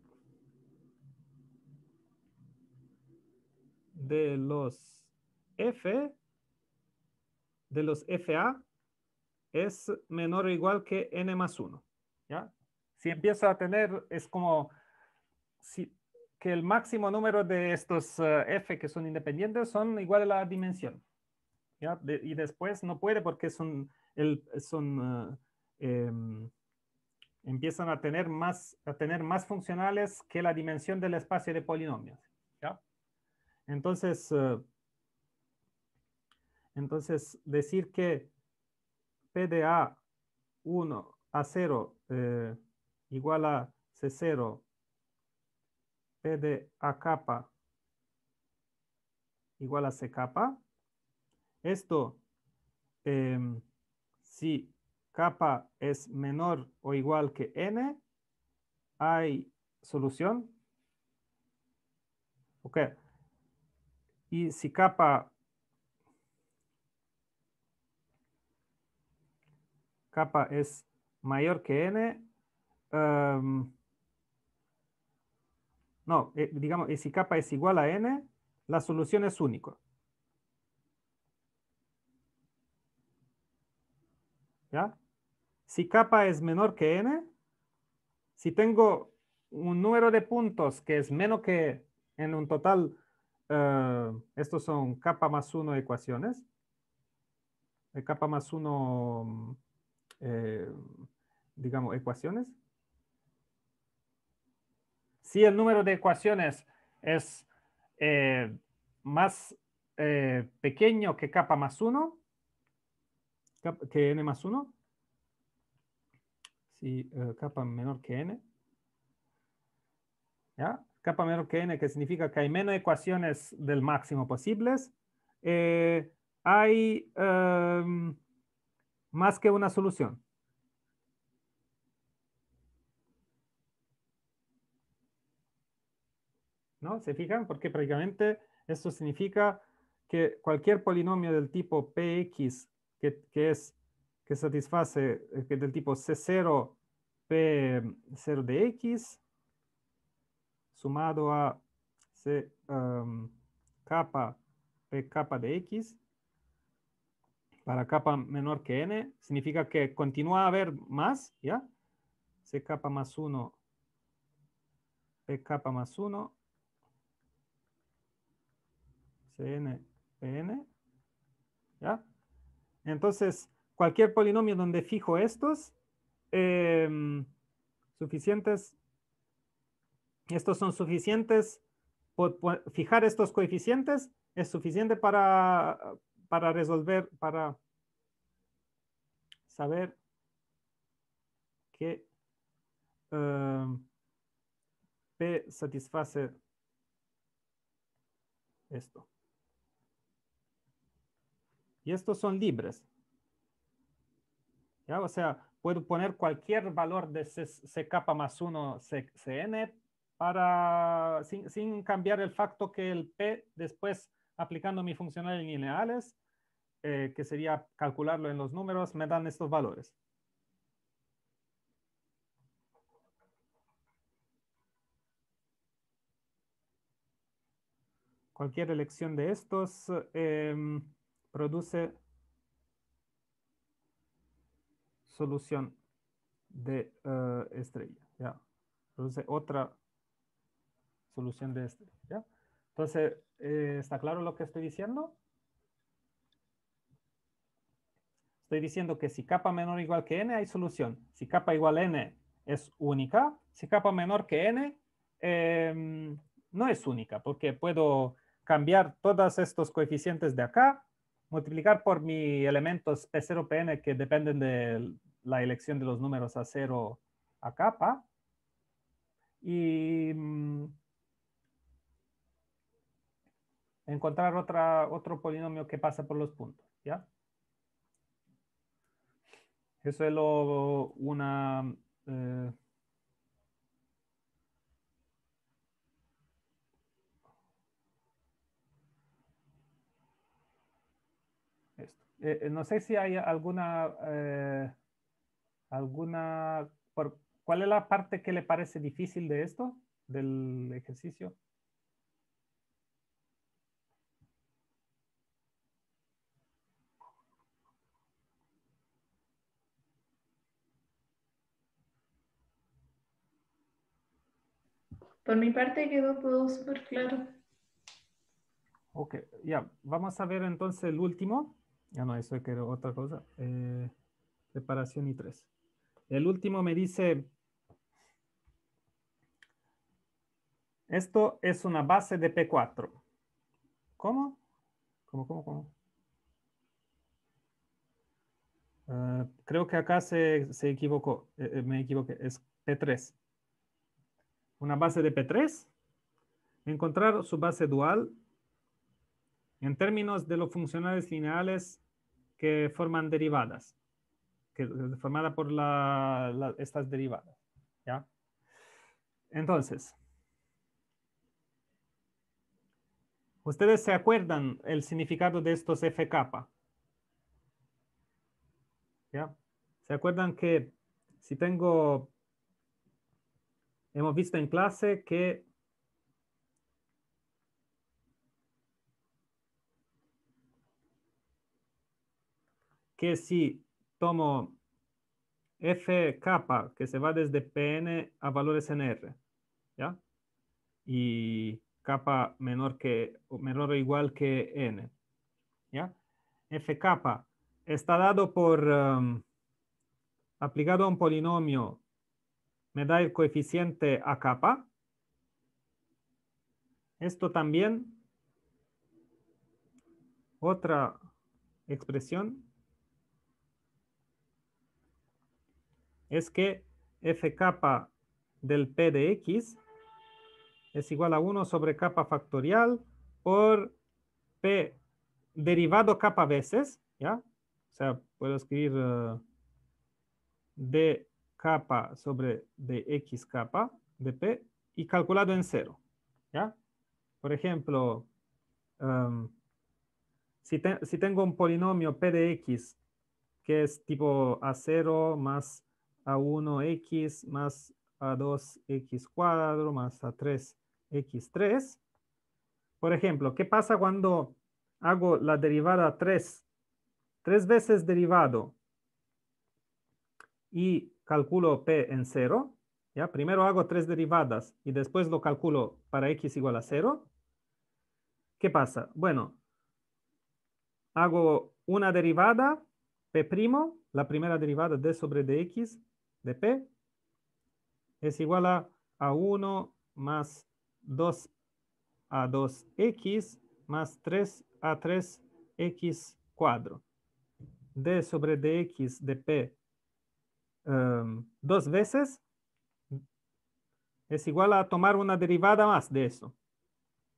Speaker 1: de los F, de los FA, es menor o igual que n más 1. ¿ya? Si empiezo a tener, es como si, que el máximo número de estos eh, f que son independientes son igual a la dimensión. ¿ya? y después no puede porque son, el, son eh, em, empiezan a tener, más, a tener más funcionales que la dimensión del espacio de polinomios. Entonces, decir eh, entonces decir que PDA 1 a 0 eh, igual a C0 PDA capa igual a C capa. Esto, em, si capa es menor o igual que N, hay solución. Ok. Y si capa, es mayor que n, em, no, eh, digamos, y si capa es igual a n, la solución es única. ¿Ya? Si capa es menor que n, si tengo un número de puntos que es menos que en un total eh, estos son capa más uno ecuaciones. De eh, capa más uno, eh, digamos, ecuaciones. Si el número de ecuaciones es más pequeño que capa más uno, que n más uno, si capa menor que n, ¿ya? k menor que n, que significa que hay menos ecuaciones del máximo posibles, eh, hay em, más que una solución. ¿No? ¿Se fijan? Porque prácticamente esto significa que cualquier polinomio del tipo px que, que es que satisface eh, que del tipo c0 p0 de x sumado a C, um, p K, de X para K menor que N, significa que continúa a haber más, ¿ya? Ck más 1, Pk más 1, Cn, Pn, ¿ya? Entonces, cualquier polinomio donde fijo estos em, suficientes estos son suficientes, fijar estos coeficientes es suficiente para, resolver, para saber que eh, P satisface esto. Y estos son libres. ¿Ya? O sea, puedo poner cualquier valor de C, CK más 1 CN para, sin, cambiar el facto que el P después aplicando mi en lineales, eh, que sería calcularlo en los números, me dan estos valores. Cualquier elección de estos em, produce solución de eh, estrella. ¿ya? Produce otra solución de este. Entonces, eh, ¿está claro lo que estoy diciendo? Estoy diciendo que si capa menor o igual que n hay solución. Si capa igual a n es única. Si capa menor que n em, no es única porque puedo cambiar todos estos coeficientes de acá, multiplicar por mis elementos e P0, Pn que dependen de la elección de los números A0 a capa y mm, encontrar otra, otro polinomio que pasa por los puntos, ¿ya? Eso es lo, una... Eh, esto. Eh, eh, no sé si hay alguna, alguna, por, ¿cuál es la parte que le parece difícil de esto, del ejercicio? Por mi parte quedó todo súper claro. Ok, ya, vamos a ver entonces el último. Ya ah, no, eso es otra cosa. preparación eh, y El último me dice, esto es una base de P4. ¿Cómo? ¿Cómo, cómo, cómo? Ah, creo que acá se, equivocó, eh, eh, me equivoqué, es P3 una base de P3, encontrar su base dual en términos de los funcionales lineales que forman derivadas, que, eh, formada por estas derivadas. ¿ya? Entonces, ¿ustedes se acuerdan el significado de estos fk? ¿Ya? ¿Se acuerdan que si tengo hemos visto en clase que que si tomo f que se va desde pn a valores en r, ¿ya? Y capa menor que menor o igual que n, ¿ya? f capa está dado por um, aplicado a un polinomio me da el coeficiente a capa. Esto también, otra expresión, es que f capa del p de x es igual a 1 sobre capa factorial por p derivado capa veces, ¿ya? O sea, puedo escribir eh, d capa sobre x capa de P y calculado en cero. ¿ya? Por ejemplo, em, si, si, tengo un polinomio P de x que es tipo A0 más A1x más A2x cuadro más A3x3, por ejemplo, ¿qué pasa cuando hago la derivada 3? Tres veces derivado y calculo p en 0, ¿ya? Primero hago tres derivadas y después lo calculo para x igual a 0. ¿Qué pasa? Bueno, hago una derivada, p', la primera derivada d sobre dx de p, es igual a, 1 más 2 a 2x más 3 a 3x cuadro. d sobre dx de p Em, dos veces es igual a tomar una derivada más de eso,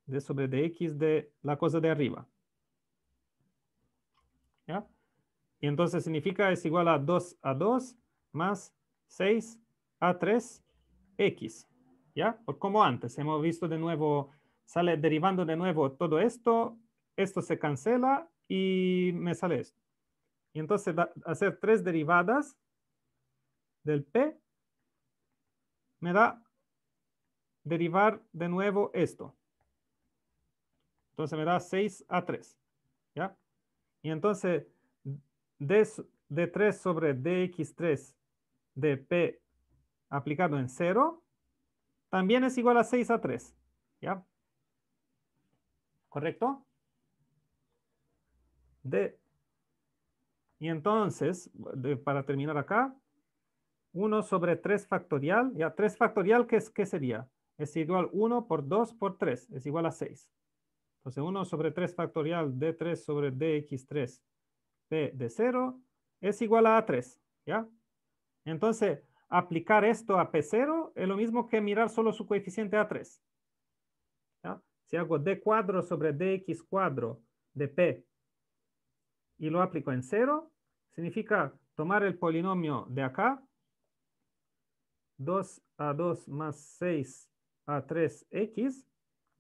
Speaker 1: de sobre de x de la cosa de arriba. ¿Ya? Y entonces significa es igual a 2 a 2 más 6 a 3 x. ¿Ya? Por como antes, hemos visto de nuevo, sale derivando de nuevo todo esto, esto se cancela y me sale esto. Y entonces hacer tres derivadas del P, me da derivar de nuevo esto. Entonces me da 6 a 3. ¿Ya? Y entonces D, de 3 sobre dx3 de P aplicado en 0 también es igual a 6 a 3. ¿Ya? ¿Correcto? D. Y entonces, para terminar acá, 1 sobre 3 factorial. Ya, 3 factorial, ¿qué, sería? Es igual 1 por 2 por 3, es igual a 6. Entonces 1 sobre 3 factorial de 3 sobre dx3 p de 0 es igual a a3, ¿ya? Entonces, aplicar esto a p0 es lo mismo que mirar solo su coeficiente a3. ¿ya? Si hago d cuadro sobre dx cuadro de p y lo aplico en 0, significa tomar el polinomio de acá 2a2 más 6a3x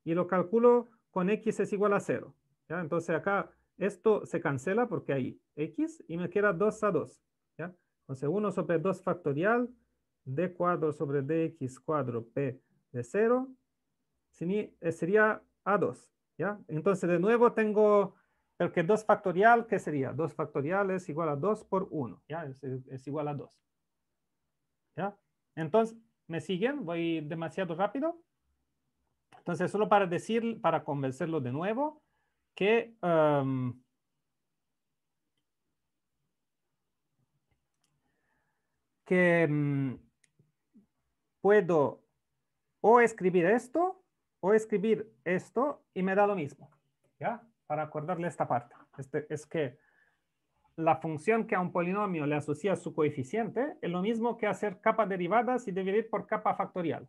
Speaker 1: y lo calculo con x es igual a 0. ¿ya? Entonces acá esto se cancela porque hay x y me queda 2a2. ¿ya? Entonces 1 sobre 2 factorial d cuadro sobre dx cuadro p de 0 eh, sería a2. ¿ya? Entonces de nuevo tengo el que 2 factorial, ¿qué sería? 2 factorial es igual a 2 por 1. ¿ya? Es, es igual a 2. ¿ya? Entonces, ¿me siguen? ¿Voy demasiado rápido? Entonces, solo para decir, para convencerlo de nuevo, que um, mm, puedo o escribir esto o escribir esto y me da lo mismo, ¿ya? Para acordarle esta parte. Este, es que la función que a un polinomio le asocia su coeficiente es lo mismo que hacer capa derivadas y dividir por capa factorial.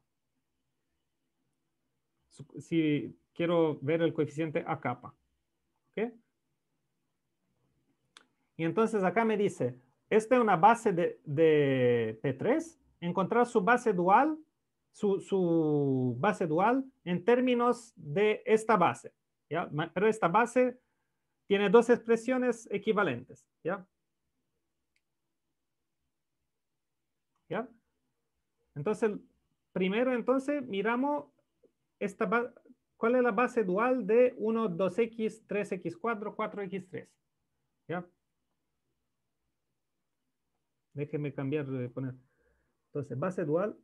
Speaker 1: Si quiero ver el coeficiente a capa. ¿Okay? Y entonces acá me dice, esta es una base de, de P3, encontrar su base dual, su, su, base dual en términos de esta base. Pero esta base tiene dos expresiones equivalentes, ¿ya? ¿Ya? Entonces, primero entonces miramos esta cuál es la base dual de 1, 2x, 3x4, 4x3. ¿Ya? Déjenme cambiar de poner. Entonces, base dual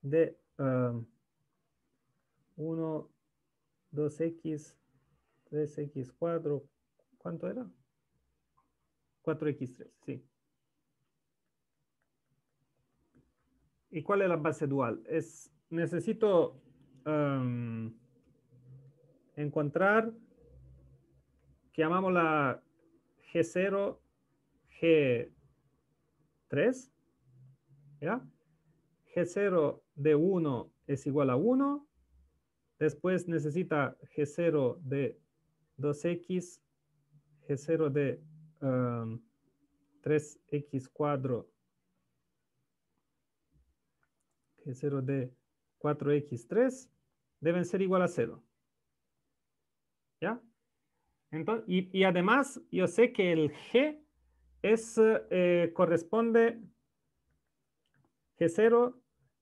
Speaker 1: de 1, um, 2x, 3x4, ¿cuánto era? 4x3, sí. ¿Y cuál es la base dual? Es, necesito um, encontrar, que llamamos la G0, G3, ¿ya? G0 de 1 es igual a 1 Después necesita G0 de 2x, G0 de 3x 4 G0 de 4x3, deben ser igual a 0. ¿Ya? y, además, yo sé que el G es, eh, corresponde, G0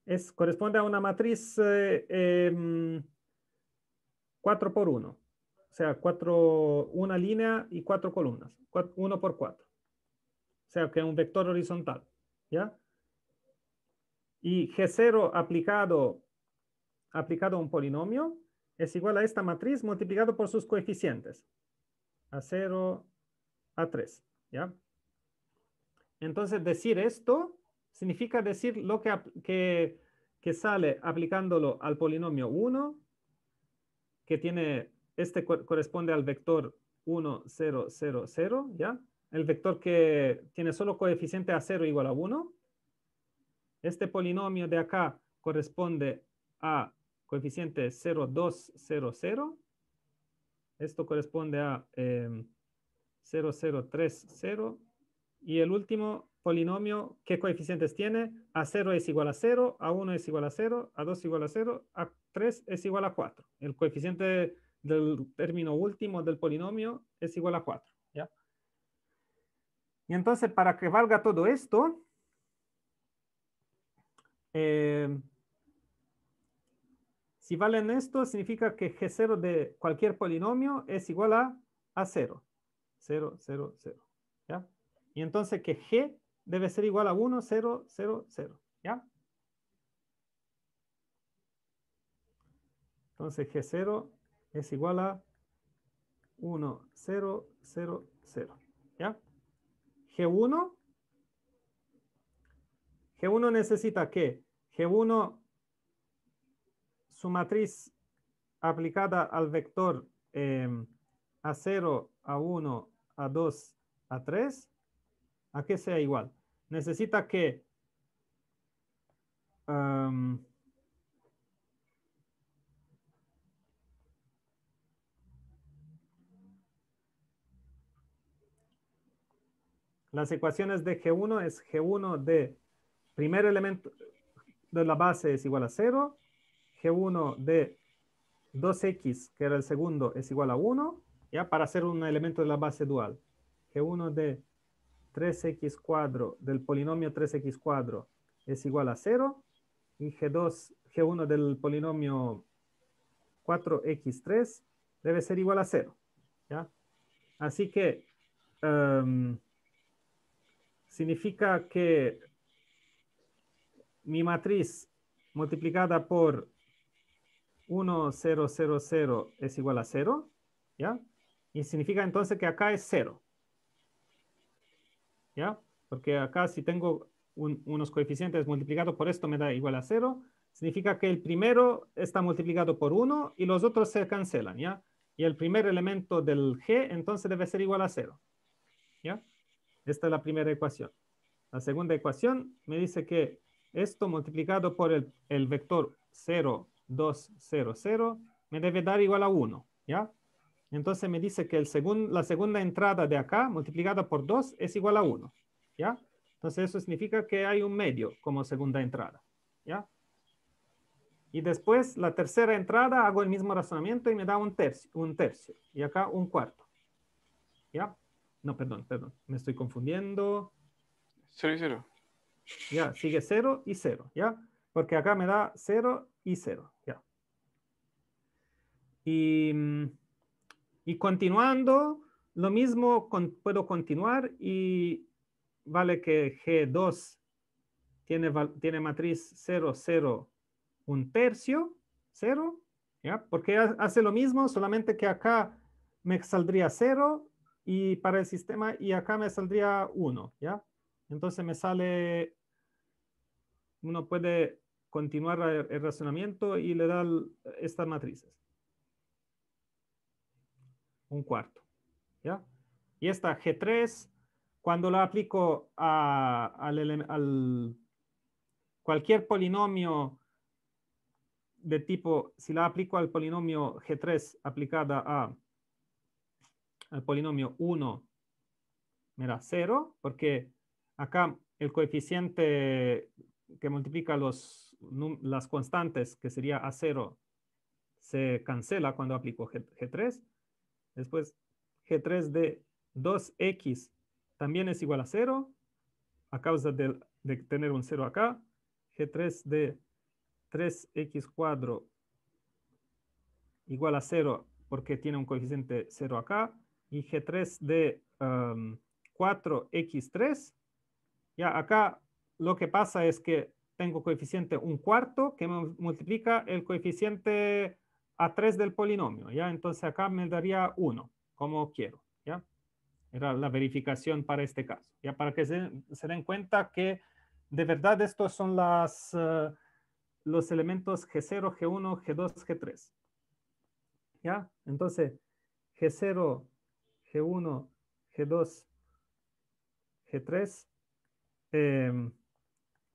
Speaker 1: es, corresponde a una matriz eh, em, 4 por 1. O sea, cuatro, una línea y cuatro columnas. 1 por 4. O sea, que es un vector horizontal. ¿Ya? Y G0 aplicado, aplicado a un polinomio es igual a esta matriz multiplicado por sus coeficientes. A0, A3. ¿Ya? Entonces, decir esto significa decir lo que, que, que sale aplicándolo al polinomio 1 que tiene, este corresponde al vector 1, 0, 0, 0, ¿ya? El vector que tiene solo coeficiente a 0 igual a 1. Este polinomio de acá corresponde a coeficiente 0, 2, 0, 0. Esto corresponde a 0, 0, 3, 0. Y el último polinomio ¿qué coeficientes tiene, a 0 es igual a 0, a 1 es igual a 0, a 2 igual a 0, a 3 es igual a 4. El coeficiente del término último del polinomio es igual a 4. Y entonces, para que valga todo esto, eh, si valen esto, significa que G0 de cualquier polinomio es igual a, 0. 0, 0, 0. Y entonces que G debe ser igual a 1, 0, 0, 0. ¿Ya? Entonces G0 es igual a 1, 0, 0, 0. ¿Ya? G1. G1 necesita que G1 su matriz aplicada al vector em, a 0, a 1, a 2, a 3, a qué sea igual necesita que las ecuaciones de G1 es G1 de primer elemento de la base es igual a 0, G1 de 2x, que era el segundo, es igual a 1, ya para hacer un elemento de la base dual. G1 de 3x cuadro del polinomio 3x cuadro es igual a 0 y G2, G1 del polinomio 4x3 debe ser igual a 0. ¿ya? Así que em, significa que mi matriz multiplicada por 1, 0, 0, 0 es igual a 0. ¿ya? Y significa entonces que acá es 0. ¿ya? Porque acá si tengo unos coeficientes multiplicados por esto me da igual a cero, significa que el primero está multiplicado por 1 y los otros se cancelan, ¿ya? Y el primer elemento del g entonces debe ser igual a cero, ¿ya? Esta es la primera ecuación. La segunda ecuación me dice que esto multiplicado por el, el vector 0, 2, 0, 0, me debe dar igual a 1, ¿ya? Entonces me dice que el segundo, la segunda entrada de acá multiplicada por 2 es igual a 1. ¿Ya? Entonces eso significa que hay un medio como segunda entrada. ¿Ya? Y después la tercera entrada hago el mismo razonamiento y me da un tercio. Un tercio y acá un cuarto. ¿Ya? No, perdón, perdón. Me estoy confundiendo. Cero y cero. Ya, sigue cero y cero. ¿Ya? Porque acá me da 0 y 0. ¿Ya? Y... Mm, y continuando, lo mismo puedo continuar y vale que G2 tiene, tiene matriz 0, 0, 1 tercio, 0, ¿ya? porque hace lo mismo, solamente que acá me saldría 0 y para el sistema y acá me saldría 1, ¿ya? Entonces me sale, uno puede continuar el, razonamiento y le da estas matrices un cuarto. ¿ya? Y esta G3, cuando la aplico a, al, cualquier polinomio de tipo, si la aplico al polinomio G3 aplicada a al polinomio 1 me da 0, porque acá el coeficiente que multiplica los, las constantes, que sería A0, se cancela cuando aplico G3. Después, G3 de 2x también es igual a 0, a causa de, tener un 0 acá. G3 de 3x cuadro igual a 0 porque tiene un coeficiente 0 acá. Y G3 de 4x3. Ya acá lo que pasa es que tengo coeficiente un cuarto que multiplica el coeficiente a3 del polinomio, ¿ya? Entonces acá me daría 1, como quiero, ¿ya? Era la verificación para este caso, ¿ya? Para que se, den cuenta que de verdad estos son las, eh, los elementos G0, G1, G2, G3, ¿ya? Entonces, G0, G1, G2, G3,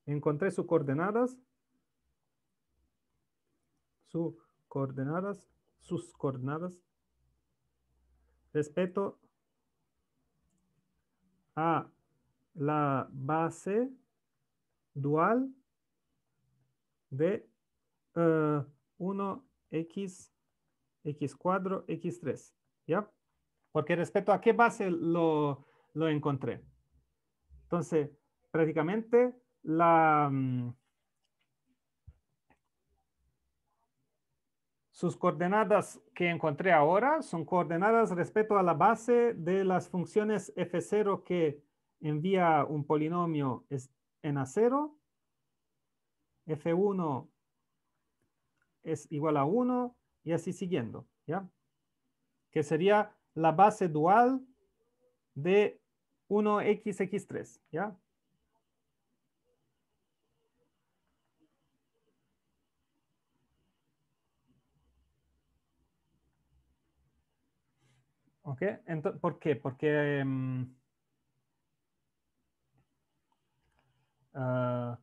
Speaker 1: encontré sus coordenadas, su coordenadas, sus coordenadas, respecto a la base dual de 1x, x 4 x3. ¿Ya? Porque respecto a qué base lo encontré. Entonces, prácticamente la, mm, Sus coordenadas que encontré ahora son coordenadas respecto a la base de las funciones f0 que envía un polinomio en A0. f1 es igual a 1 y así siguiendo, ¿ya? Que sería la base dual de 1xx3, ¿ya? Entonces, ¿Por qué? Porque... Mm, ah,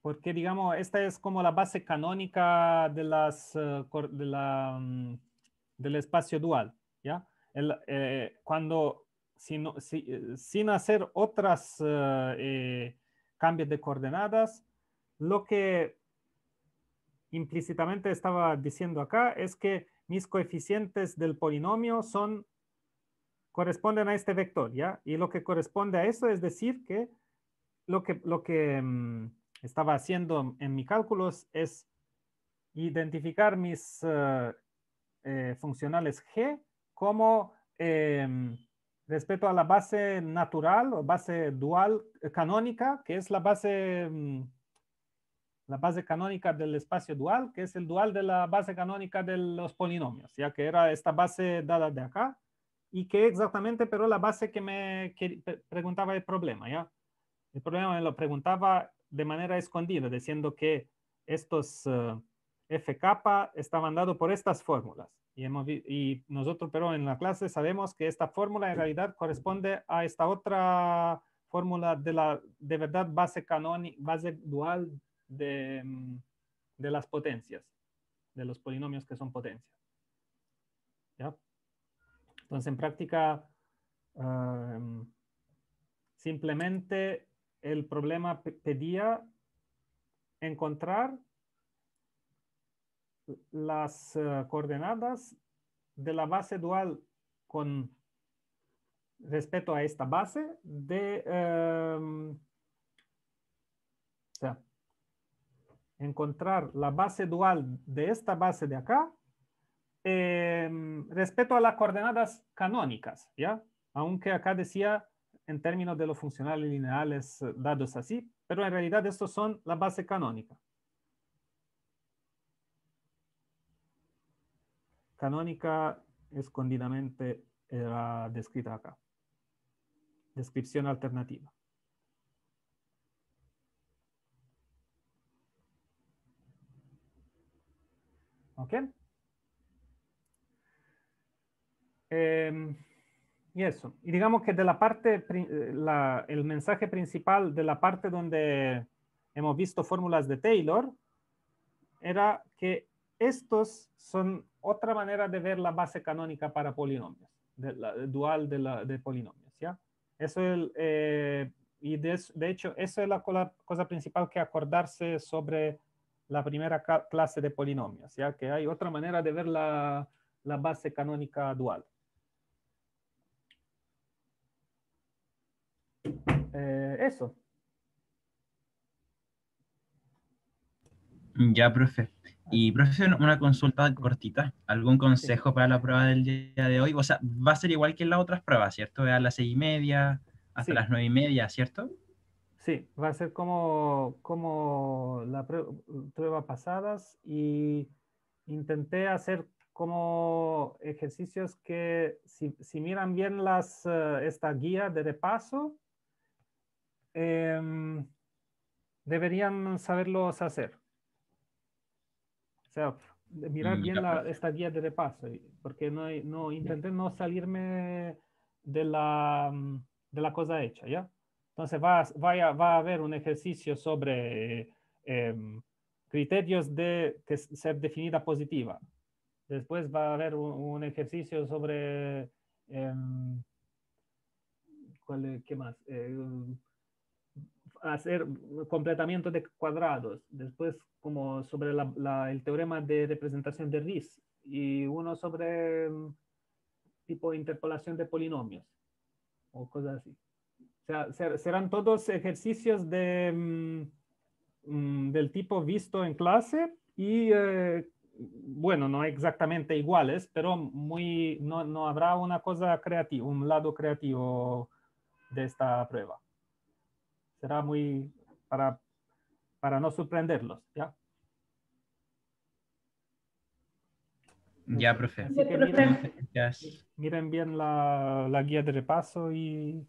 Speaker 1: porque, digamos, esta es como la base canónica de las, eh, de la, mm, del espacio dual, ¿ya? Eh, cuando, eh, sin hacer otras cambios de coordenadas, lo que implícitamente estaba diciendo acá es que mis coeficientes del polinomio son corresponden a este vector, ¿ya? Y lo que corresponde a eso es decir que lo que, lo que mm, estaba haciendo en mis cálculos es identificar mis eh, eh, funcionales g como em, respecto a la base natural o base dual canónica, que es la base mm, la base canónica del espacio dual, que es el dual de la base canónica de los polinomios, ya que era esta base dada de acá, y que exactamente, pero la base que me preguntaba el problema, ¿ya? El problema me lo preguntaba de manera escondida, diciendo que estos eh, fk estaban dados por estas fórmulas. Y, hemos, y nosotros, pero en la clase sabemos que esta fórmula en realidad corresponde a esta otra fórmula de la de verdad base canónica, base dual Mm, de, las potencias, de los polinomios que son potencias. ¿Ya? Entonces, en práctica, um, simplemente el problema pedía encontrar las uh, coordenadas de la base dual con respecto a esta base de, um, encontrar la base dual de esta base de acá em, respecto a las coordenadas canónicas, ¿ya? Aunque acá decía en términos de los funcionales lineales eh, dados así, pero en realidad estos son la base canónica. Canónica escondidamente era descrita acá. Descripción alternativa. Ok. Em, y eso. Y digamos que de la parte, eh, el mensaje principal de la parte donde hemos visto fórmulas de Taylor era que estos son otra manera de ver la base canónica para polinomios, de la, dual de, polinomios. ¿ya? Eso es eh, y de, hecho, eso es la cosa principal que acordarse sobre la primera clase de polinomios, ya que hay otra manera de ver la, base canónica dual. Eh, eso. Ya, profe. Y, profe, una consulta cortita. ¿Algún consejo para la prueba del día de hoy? O sea, va a ser igual que en las otras pruebas, ¿cierto? A las seis y media, hasta las nueve y media, ¿cierto? Sí, va a ser como, como la prueba pasadas y intenté hacer como ejercicios que si, si miran bien las, eh, esta guía de repaso, em, deberían saberlos hacer. O sea, mirar mm, bien pues. esta guía de repaso, porque no, no intenté no salirme de la, mm, de la cosa hecha, ¿ya? Entonces va, a haber un ejercicio sobre em, criterios de ser definida positiva. Después va a haber un, ejercicio sobre... Em, ¿Qué más? Em, hacer completamiento de cuadrados, después como sobre el teorema de representación de RIS. y uno sobre tipo interpolación de polinomios o cosas así serán todos ejercicios de, mm, mm, del tipo visto en clase y, eh, bueno, no exactamente iguales, pero muy, no, habrá una cosa creativa, un lado creativo de esta prueba. Será muy para, para no sorprenderlos, ¿ya? Ya, este, profe. Miren, bien la guía de repaso y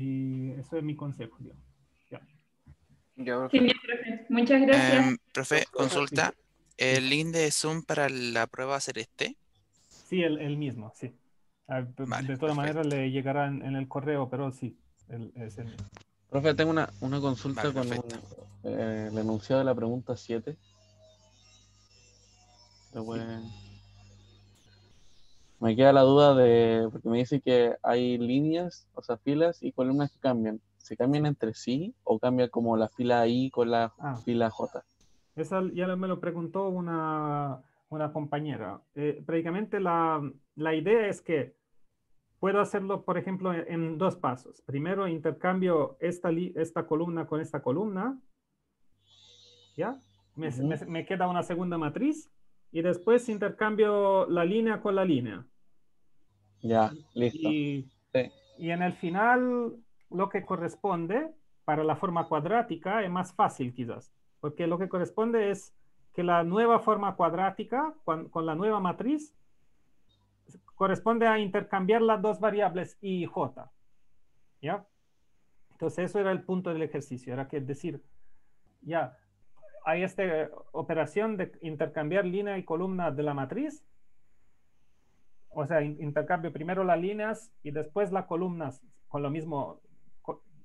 Speaker 1: y eso es mi consejo. Muchas gracias. Em, profe, consulta. ¿El link de Zoom para la prueba este. Sí, el, el mismo, sí. Ah, de todas maneras le llegará en, el correo, pero sí, es el Profe, tengo una, una consulta con eh, el enunciado de la pregunta 7. Lo pueden... Me queda la duda de, porque me dice que hay líneas, o sea, filas y columnas que cambian. ¿Se cambian entre sí o cambia como la fila I con la ah. fila J? Esa ya me lo preguntó una, compañera. Eh, prácticamente la, idea es que puedo hacerlo, por ejemplo, en, dos pasos. Primero, intercambio esta, esta columna con esta columna. ¿Ya? me, queda una segunda matriz. Y después intercambio la línea con la línea. Ya, listo. Y, en el final, lo que corresponde para la forma cuadrática es más fácil quizás, porque lo que corresponde es que la nueva forma cuadrática con, con la nueva matriz corresponde a intercambiar las dos variables i y j. ¿Ya? Entonces, eso era el punto del ejercicio, era que decir, ya, hay esta operación de intercambiar línea y columna de la matriz o sea, intercambio primero las líneas y después las columnas con lo mismo,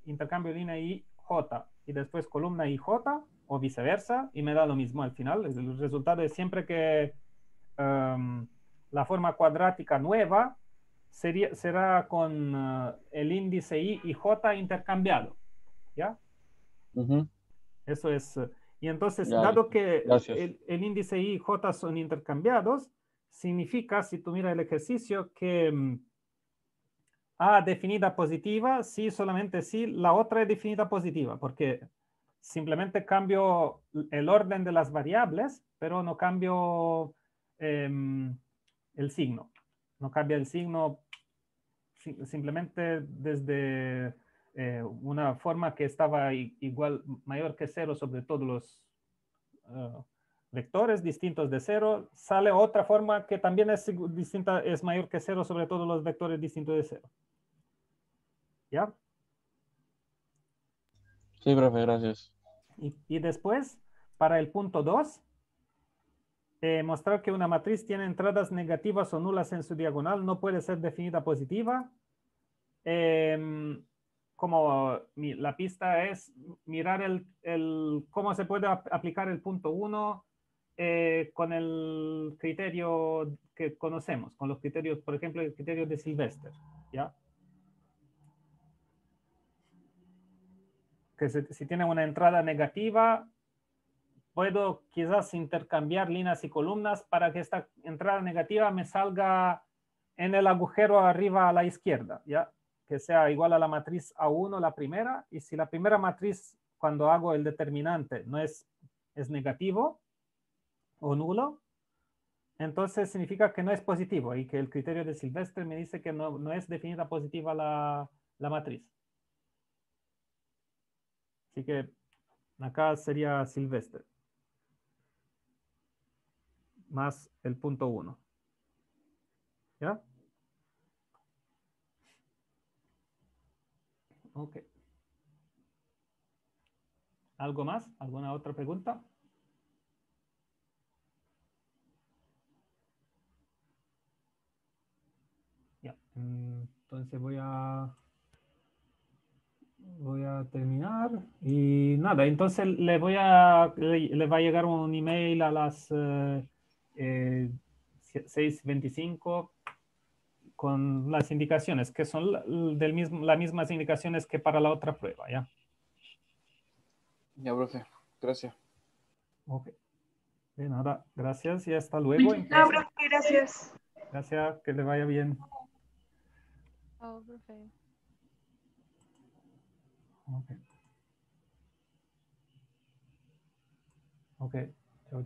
Speaker 1: intercambio línea y J y después columna I, J o viceversa y me da lo mismo al final. El resultado es siempre que em, la forma cuadrática nueva sería, será con eh, el índice i y j intercambiado. ¿Ya? Eso es. Eh, y entonces, dado que el, el, índice i y j son intercambiados, significa, si tú miras el ejercicio, que mm, A definida positiva, sí, solamente sí, la otra es definida positiva, porque simplemente cambio el orden de las variables, pero no cambio em, el signo. No cambia el signo simplemente desde eh, una forma que estaba igual, mayor que cero sobre todos los, eh, vectores distintos de cero, sale otra forma que también es distinta, es mayor que cero sobre todos los vectores distintos de cero. ¿Ya? Sí, profe, gracias. Y, después, para el punto 2, eh, mostrar que una matriz tiene entradas negativas o nulas en su diagonal, no puede ser definida positiva. Em, como la pista es mirar el, cómo se puede aplicar el punto 1 eh, con el criterio que conocemos, con los criterios, por ejemplo, el criterio de Sylvester, ¿ya? Que si tiene una entrada negativa, puedo quizás intercambiar líneas y columnas para que esta entrada negativa me salga en el agujero arriba a la izquierda, ¿ya? Que sea igual a la matriz A1, la primera, y si la primera matriz, cuando hago el determinante, no es, es negativo, o nulo, entonces significa que no es positivo y que el criterio de Silvestre me dice que no, es definida positiva la, matriz. Así que acá sería Silvestre. Más el punto 1. ¿Ya? Ok. ¿Algo más? ¿Alguna otra pregunta? Entonces voy a voy a terminar y nada, entonces le voy a le, va a llegar un email a las 6.25 eh, eh, con las indicaciones que son del mismo, las mismas indicaciones que para la otra prueba, ¿ya? Ya, profe. Gracias. Ok. De nada. Gracias y hasta luego. gracias. Gracias. Que le vaya bien. Oh, perfect. OK. Okay.